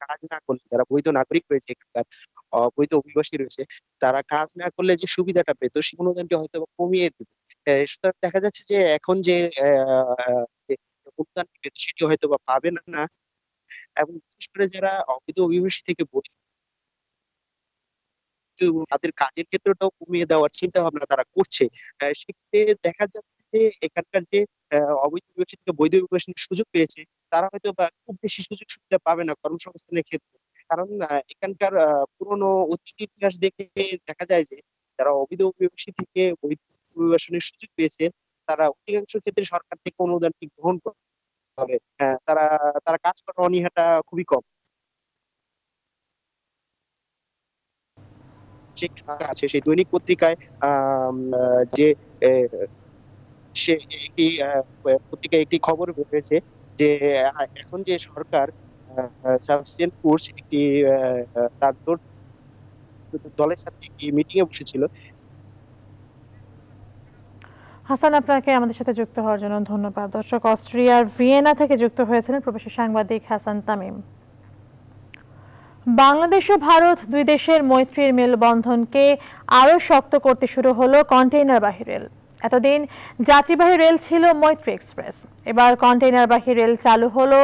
কাজ না করলে যারা বৈধ নাগরিক রয়েছে এখানকার অবৈধ অভিবাসী রয়েছে তারা কাজ না করলে যে সুবিধাটা পেত সে অনুদানটি হয়তো কমিয়ে দিবে সুতরাং দেখা যাচ্ছে যে এখন যে অনুদান পেত সেটি হয়তো বা পাবে না না এবং বিশেষ করে যারা অবৈধ অভিবাসী থেকে বৈধ তাদের কাজের ক্ষেত্রটাও কমিয়ে দেওয়ার চিন্তা ভাবনা তারা করছে সেক্ষেত্রে দেখা যাচ্ছে যে এখানকার যে অবৈধ অভিবাসী থেকে বৈধ অভিবাসনের সুযোগ পেয়েছে তারা হয়তো বা খুব বেশি সুযোগ সুবিধা পাবে না কর্মসংস্থানের ক্ষেত্রে কারণ এখানকার পুরনো অতীত ইতিহাস দেখে দেখা যায় যে যারা অবৈধ অভিবাসী থেকে বৈধ অভিবাসনের সুযোগ পেয়েছে তারা অধিকাংশ ক্ষেত্রে সরকার থেকে অনুদানটি গ্রহণ করে হ্যাঁ, তারা তারা কাজ করার অনীহাটা খুবই কম আছে সেই দৈনিক পত্রিকায় যে সে একটি পত্রিকায় একটি খবর বেরিয়েছে যে এখন যে সরকার সাবস্টেন কোর্স একটি তার দলের সাথে একটি মিটিং এ বসেছিল হাসান আপনাকে আমাদের সাথে যুক্ত হওয়ার জন্য ধন্যবাদ দর্শক অস্ট্রিয়ার ভিয়েনা থেকে যুক্ত হয়েছিলেন প্রবাসী সাংবাদিক হাসান তামিম বাংলাদেশ ও ভারত দুই দেশের মৈত্রীর মেলবন্ধনকে আরও শক্ত করতে শুরু হলো কন্টেইনারবাহী রেল এতদিন যাত্রীবাহী রেল ছিল মৈত্রী এক্সপ্রেস এবার কন্টেইনারবাহী রেল চালু হলো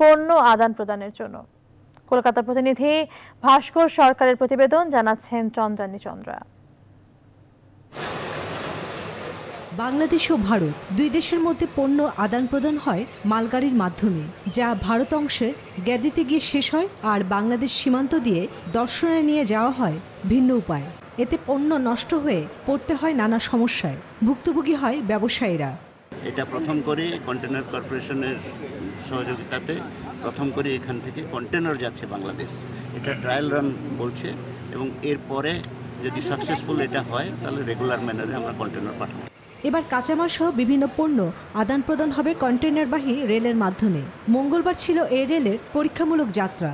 পণ্য আদান প্রদানের জন্য কলকাতা প্রতিনিধি ভাস্কর সরকারের প্রতিবেদন জানাচ্ছেন চন্দ্রানী চন্দ্রা বাংলাদেশ ও ভারত দুই দেশের মধ্যে পণ্য আদান প্রদান হয় মালগাড়ির মাধ্যমে যা ভারত অংশে গ্যাদিতে গিয়ে শেষ হয় আর বাংলাদেশ সীমান্ত দিয়ে দর্শনে নিয়ে যাওয়া হয় ভিন্ন উপায় এতে পণ্য নষ্ট হয়ে পড়তে হয় নানা সমস্যায় ভুক্তভোগী হয় ব্যবসায়ীরা এটা প্রথম করে কন্টেনার কর্পোরেশনের সহযোগিতাতে প্রথম করে এখান থেকে কন্টেনার যাচ্ছে বাংলাদেশ এটা ট্রায়াল রান বলছে এবং এরপরে যদি সাকসেসফুল এটা হয় তাহলে রেগুলার ম্যানারে আমরা কন্টেনার পাঠাবো এবার কাঁচামাল সহ বিভিন্ন পণ্য আদান প্রদান হবে কন্টেনারবাহী রেলের মাধ্যমে মঙ্গলবার ছিল এই রেলের পরীক্ষামূলক যাত্রা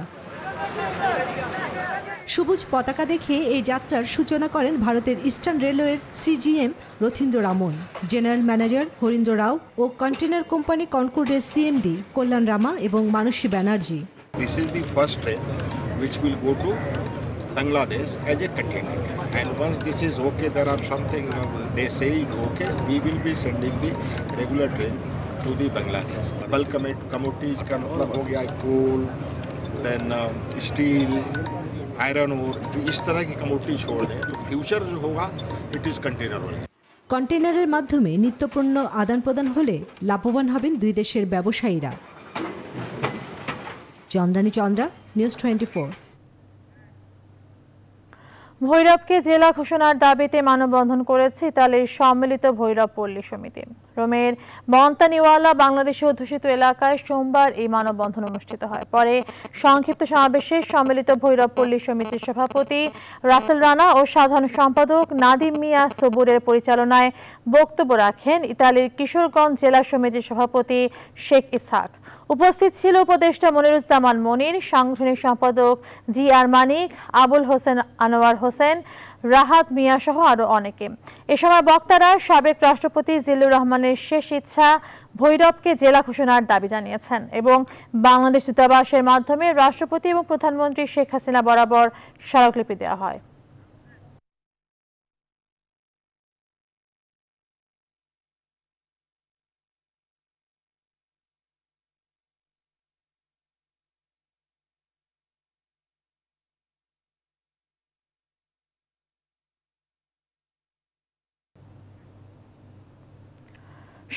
সবুজ পতাকা দেখে এই যাত্রার সূচনা করেন ভারতের ইস্টার্ন রেলওয়ের CGM Rathindra Raman general manager Harindra Rao ও কন্টেনার কোম্পানি কনকর্ডের সিএমডি কল্যাণ রামা এবং Manasi Banerjee This is the first train which will go to Bangladesh as a container. And once this is okay, there are something they say okay, we will be sending the regular train to the Bangladesh. Bulk commodities का मतलब हो गया coal, then uh, steel, iron और जो इस तरह की commodity छोड़ दें तो फ्यूचर जो होगा इट इज़ कंटेनर बनेगा কন্টেনারের মাধ্যমে নিত্যপণ্য আদান প্রদান হলে লাভবান হবেন দুই দেশের ব্যবসায়ীরা চন্দ্রানী চন্দ্রা নিউজ টোয়েন্টি ভৈরবকে জেলা ঘোষণার দাবিতে মানববন্ধন করেছে ইতালির সম্মিলিত ভৈরব পল্লী সমিতি রোমের মন্তানিওয়ালা বাংলাদেশে অধ্যুষিত এলাকায় সোমবার এই মানববন্ধন অনুষ্ঠিত হয় পরে সংক্ষিপ্ত সমাবেশে সম্মিলিত ভৈরব পল্লী সমিতির সভাপতি রাসেল রানা ও সাধারণ সম্পাদক নাদিম মিয়া সবুরের পরিচালনায় বক্তব্য রাখেন ইতালির কিশোরগঞ্জ জেলা সমিতির সভাপতি শেখ ইসাক উপস্থিত ছিল উপদেষ্টা মনিরুজ্জামান মনির সাংগঠনিক সম্পাদক জি আর মানিক আবুল হোসেন আনোয়ার হোসেন রাহাত মিয়া সহ আরও অনেকে এ সময় বক্তারা সাবেক রাষ্ট্রপতি জিল্লুর রহমানের শেষ ইচ্ছা ভৈরবকে জেলা ঘোষণার দাবি জানিয়েছেন এবং বাংলাদেশ দূতাবাসের মাধ্যমে রাষ্ট্রপতি এবং প্রধানমন্ত্রী শেখ হাসিনা বরাবর স্মারকলিপি দেওয়া হয়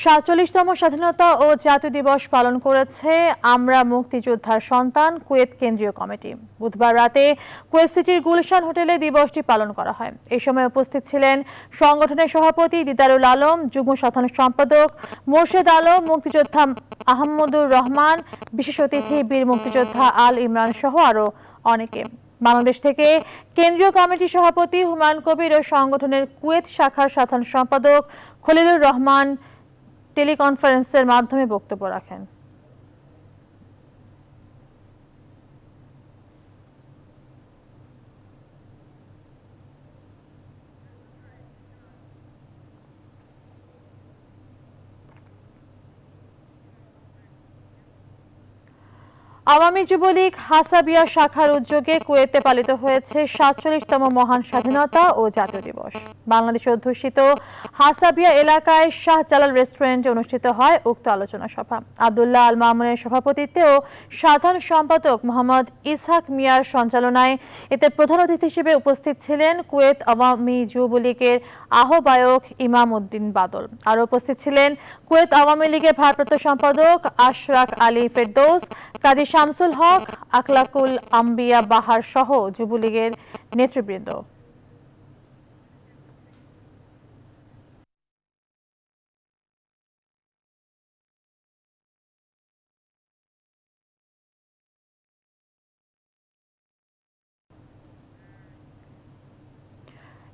সাতচল্লিশতম স্বাধীনতা ও জাতীয় দিবস পালন করেছে আমরা মুক্তিযোদ্ধার সন্তান কুয়েত কেন্দ্রীয় কমিটি বুধবার রাতে কুয়েত সিটির গুলশান হোটেলে দিবসটি পালন করা হয় এই সময় উপস্থিত ছিলেন সংগঠনের সভাপতি দিদারুল আলম যুগ্ম সাধারণ সম্পাদক মোর্শেদ আলম মুক্তিযোদ্ধা আহমদুর রহমান বিশেষ অতিথি বীর মুক্তিযোদ্ধা আল ইমরান সহ আরও অনেকে বাংলাদেশ থেকে কেন্দ্রীয় কমিটি সভাপতি হুমায়ুন কবির ও সংগঠনের কুয়েত শাখার সাধারণ সম্পাদক খলিলুর রহমান টেলিকনফারেন্সের মাধ্যমে বক্তব্য রাখেন আওয়ামী যুবলীগ হাসাবিয়া শাখার উদ্যোগে কুয়েতে পালিত হয়েছে সাতচল্লিশতম মহান স্বাধীনতা ও জাতীয় দিবস বাংলাদেশ অধ্যুষিত হাসাবিয়া এলাকায় জালাল রেস্টুরেন্টে অনুষ্ঠিত হয় উক্ত আলোচনা সভা আবদুল্লাহ আল মামুনের সভাপতিত্বে ও সাধারণ সম্পাদক মোহাম্মদ ইসহাক মিয়ার সঞ্চালনায় এতে প্রধান অতিথি হিসেবে উপস্থিত ছিলেন কুয়েত আওয়ামী যুবলীগের আহ্বায়ক ইমাম উদ্দিন বাদল আর উপস্থিত ছিলেন কুয়েত আওয়ামী লীগের ভারপ্রাপ্ত সম্পাদক আশরাক আলী ফেরদৌস কাদিস শামসুল হক আকলাকুল আম্বিয়া বাহার সহ যুবলীগের নেতৃবৃন্দ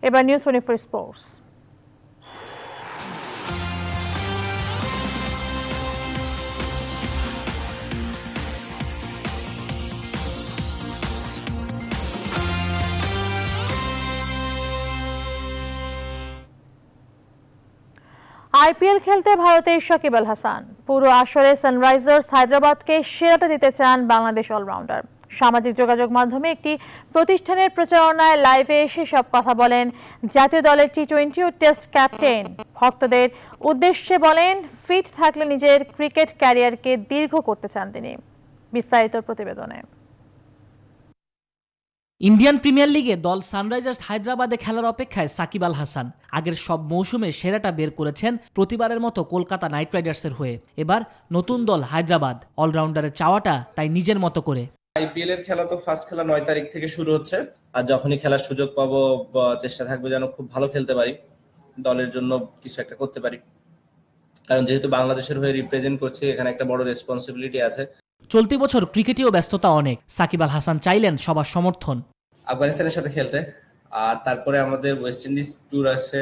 এবার news twenty four sports IPL খেলতে ভারতের শকিব আল হাসান পুরো আসরে সানরাইজার্স হায়দ্রাবাদকে সেরাটা দিতে চান বাংলাদেশ অলরাউন্ডার সামাজিক যোগাযোগ মাধ্যমে একটি প্রতিষ্ঠানের প্রচারণায় লাইভে এসে সব কথা বলেন জাতীয় দলের টি টোয়েন্টি ও টেস্ট ক্যাপ্টেন ভক্তদের উদ্দেশ্যে বলেন ফিট থাকলে নিজের ক্রিকেট ক্যারিয়ারকে দীর্ঘ করতে চান তিনি বিস্তারিত প্রতিবেদনে ইন্ডিয়ান প্রিমিয়ার লিগে দল সানরাইজার্স হায়দ্রাবাদে খেলার অপেক্ষায় সাকিব আল হাসান আগের সব মৌসুমে সেরাটা বের করেছেন প্রতিবারের মতো কলকাতা নাইট রাইডার্সের হয়ে এবার নতুন দল হায়দ্রাবাদ অলরাউন্ডারের চাওয়াটা তাই নিজের মতো করে আইপিএল এর খেলা তো ফার্স্ট খেলা নয় তারিখ থেকে শুরু হচ্ছে আর যখনই খেলার সুযোগ পাবো চেষ্টা থাকবে যেন খুব ভালো খেলতে পারি দলের জন্য কিছু একটা করতে পারি কারণ যেহেতু বাংলাদেশের হয়ে রিপ্রেজেন্ট করছি এখানে একটা বড় রেসপন্সিবিলিটি আছে চলতি বছর ক্রিকেটেও ব্যস্ততা অনেক সাকিব আল হাসান চাইলেন সবার সমর্থন আফগানিস্তানের সাথে খেলতে আর তারপরে আমাদের ওয়েস্ট ইন্ডিজ ট্যুর আছে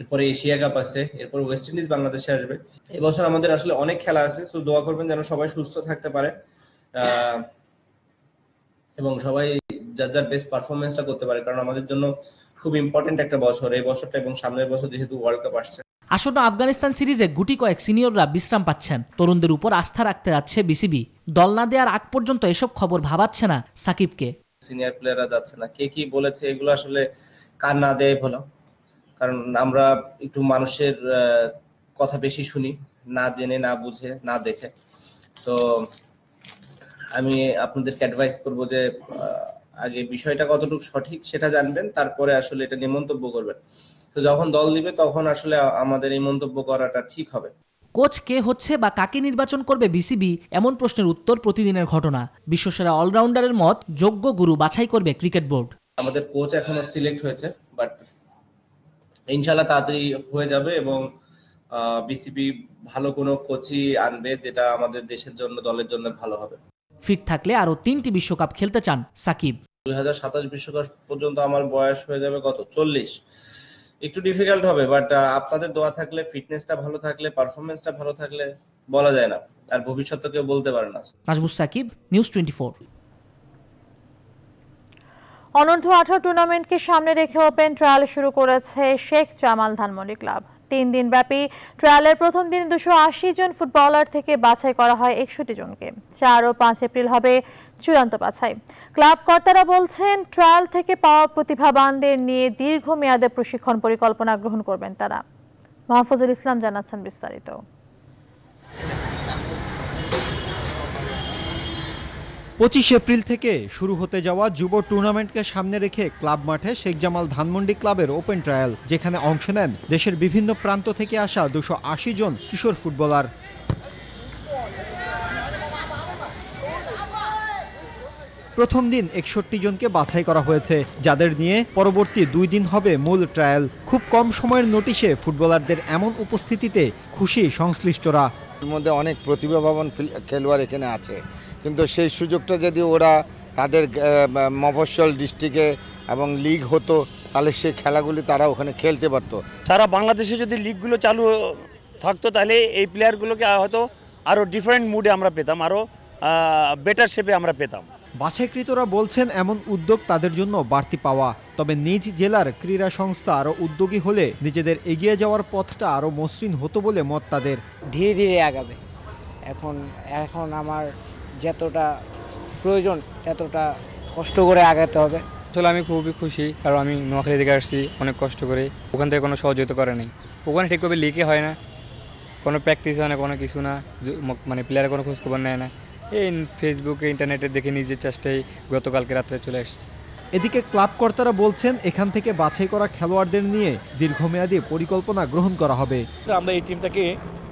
এরপরে এশিয়া কাপ আছে এরপর ওয়েস্ট ইন্ডিজ বাংলাদেশে আসবে এবছর আমাদের আসলে অনেক খেলা আছে তো দোয়া করবেন যেন সবাই সুস্থ থাকতে পারে এবং সবাই যার যার বেস্ট পারফরমেন্সটা করতে পারে কারণ আমাদের জন্য খুব ইম্পর্টেন্ট একটা বছর এই বছরটা এবং সামনের বছর যেহেতু ওয়ার্ল্ড কাপ আসছে আসন্ন আফগানিস্তান সিরিজে গুটি কয়েক সিনিয়ররা বিশ্রাম পাচ্ছেন তরুণদের উপর আস্থা রাখতে যাচ্ছে বিসিবি দল না দেওয়ার আগ পর্যন্ত এসব খবর ভাবাচ্ছে না সাকিবকে সিনিয়র প্লেয়াররা যাচ্ছে না কে কি বলেছে এগুলো আসলে কার না দেয় ভালো কারণ আমরা একটু মানুষের কথা বেশি শুনি না জেনে না বুঝে না দেখে তো আমি আপনাদেরকে অ্যাডভাইস করব যে আগে বিষয়টা কতটুকু সঠিক সেটা জানবেন তারপরে আসলে এটা নিয়ে মন্তব্য করবেন তো যখন দল দিবে তখন আসলে আমাদের এই মন্তব্য করাটা ঠিক হবে কোচ কে হচ্ছে বা কাকে নির্বাচন করবে বিসিবি এমন প্রশ্নের উত্তর প্রতিদিনের ঘটনা বিশ্বসেরা অলরাউন্ডারের মত যোগ্য গুরু বাছাই করবে ক্রিকেট বোর্ড আমাদের কোচ এখনো সিলেক্ট হয়েছে বাট ইনশাল্লাহ তাড়াতাড়ি হয়ে যাবে এবং বিসিবি ভালো কোনো কোচই আনবে যেটা আমাদের দেশের জন্য দলের জন্য ভালো হবে ফিট থাকলে আরো তিনটি বিশ্বকাপ খেলতে চান সাকিব দুই বিশ্বকাপ পর্যন্ত আমার বয়স হয়ে যাবে কত চল্লিশ একটু ডিফিকাল্ট হবে বাট আপনাদের দোয়া থাকলে ফিটনেসটা ভালো থাকলে পারফরমেন্সটা ভালো থাকলে বলা যায় না আর ভবিষ্যৎ তো কেউ বলতে পারে না Najbus Sakib news twenty four অনূর্ধ্ব আঠারো টুর্নামেন্টকে সামনে রেখে ওপেন ট্রায়াল শুরু করেছে শেখ জামাল ধানমন্ডি ক্লাব তিন দিনব্যাপী ট্রায়ালের প্রথম দিন দুশো জন ফুটবলার থেকে বাছাই করা হয় একষট্টি জনকে চার ও পাঁচ এপ্রিল হবে চূড়ান্ত বাছাই ক্লাব কর্তারা বলছেন ট্রায়াল থেকে পাওয়া প্রতিভাবানদের নিয়ে দীর্ঘমেয়াদে প্রশিক্ষণ পরিকল্পনা গ্রহণ করবেন তারা মাহফুজুল ইসলাম জানাচ্ছেন বিস্তারিত পঁচিশ এপ্রিল থেকে শুরু হতে যাওয়া যুব টুর্নামেন্টকে সামনে রেখে ক্লাব মাঠে শেখ জামাল ধানমন্ডি ক্লাবের ওপেন ট্রায়াল যেখানে অংশ নেন দেশের বিভিন্ন প্রান্ত থেকে আসা দুশো জন কিশোর ফুটবলার প্রথম দিন একষট্টি জনকে বাছাই করা হয়েছে যাদের নিয়ে পরবর্তী দুই দিন হবে মূল ট্রায়াল খুব কম সময়ের নোটিশে ফুটবলারদের এমন উপস্থিতিতে খুশি সংশ্লিষ্টরা মধ্যে অনেক প্রতিভাবান খেলোয়াড় এখানে আছে কিন্তু সেই সুযোগটা যদি ওরা তাদের মফস্বল ডিস্ট্রিক্টে এবং লিগ হতো তাহলে সেই খেলাগুলি তারা ওখানে খেলতে পারতো সারা বাংলাদেশে যদি লিগগুলো চালু থাকতো তাহলে এই প্লেয়ারগুলোকে হয়তো আরও ডিফারেন্ট মুডে আমরা পেতাম আরও বেটার শেপে আমরা পেতাম বাছাইকৃতরা বলছেন এমন উদ্যোগ তাদের জন্য বাড়তি পাওয়া তবে নিজ জেলার ক্রীড়া সংস্থা আরও উদ্যোগী হলে নিজেদের এগিয়ে যাওয়ার পথটা আরও মসৃণ হতো বলে মত তাদের ধীরে ধীরে আগাবে এখন এখন আমার যতটা প্রয়োজন ততটা কষ্ট করে আগাতে হবে আসলে আমি খুবই খুশি কারণ আমি নোয়াখালী থেকে আসছি অনেক কষ্ট করে ওখান থেকে কোনো সহযোগিতা করে নেই ওখানে ঠিকভাবে লিখে হয় না কোনো প্র্যাকটিস হয় না কোনো কিছু না মানে প্লেয়ারে কোনো খোঁজখবর নেয় না এই ফেসবুকে ইন্টারনেটে দেখে নিজের চেষ্টাই গতকালকে রাত্রে চলে আসছে এদিকে ক্লাব কর্তারা বলছেন এখান থেকে বাছাই করা খেলোয়াড়দের নিয়ে দীর্ঘমেয়াদী পরিকল্পনা গ্রহণ করা হবে আমরা এই টিমটাকে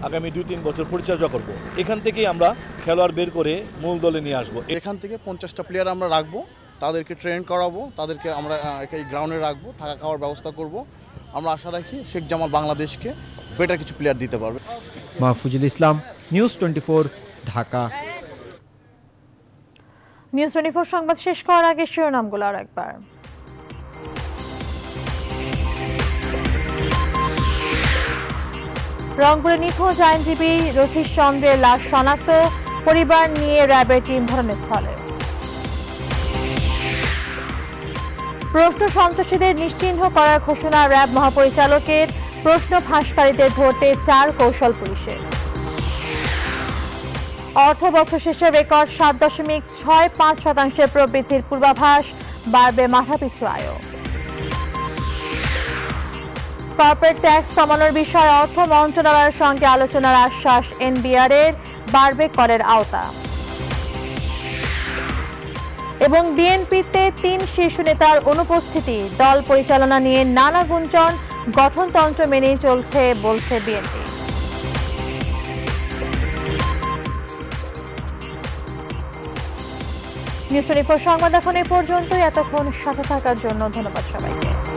আগামী দুই তিন বছর পরিচর্যা করব। এখান থেকেই আমরা খেলোয়াড় বের করে মূল দলে নিয়ে আসবো এখান থেকে পঞ্চাশটা প্লেয়ার আমরা রাখবো তাদেরকে ট্রেন করাবো তাদেরকে আমরা এই গ্রাউন্ডে রাখবো থাকা খাওয়ার ব্যবস্থা করব। আমরা আশা রাখি শেখ জামাল বাংলাদেশকে বেটার কিছু প্লেয়ার দিতে পারবে Mahfuzul Islam news twenty Dhaka news twenty সংবাদ শেষ করার আগে শিরোনামগুলো আর একবার রংপুরে নিখোঁজ আইনজীবী রফিস চন্দ্রের লাশ শনাক্ত পরিবার নিয়ে র্যাবের টিম স্থলে প্রশ্ন সন্ত্রাসীদের নিশ্চিহ্ন করার ঘোষণা র্যাব মহাপরিচালকের প্রশ্ন ফাঁসকারীদের ধরতে চার কৌশল পুলিশের অর্থ বছর শেষে রেকর্ড সাত দশমিক ছয় পাঁচ শতাংশের প্রবৃদ্ধির পূর্বাভাস বাড়বে মাথাপিছু আয় কর্পোরেট ট্যাক্স কমানোর বিষয়ে অর্থ মন্ত্রণালয়ের সঙ্গে আলোচনার আশ্বাস এনবিআর এর বাড়বে করের আওতা এবং বিএনপিতে তিন শীর্ষ নেতার অনুপস্থিতি দল পরিচালনা নিয়ে নানা গুঞ্জন গঠনতন্ত্র মেনেই চলছে বলছে বিএনপি নিউজ টোয়েন্টি ফোর সংবাদ এখন এ পর্যন্তই এতক্ষণ সাথে থাকার জন্য ধন্যবাদ সবাইকে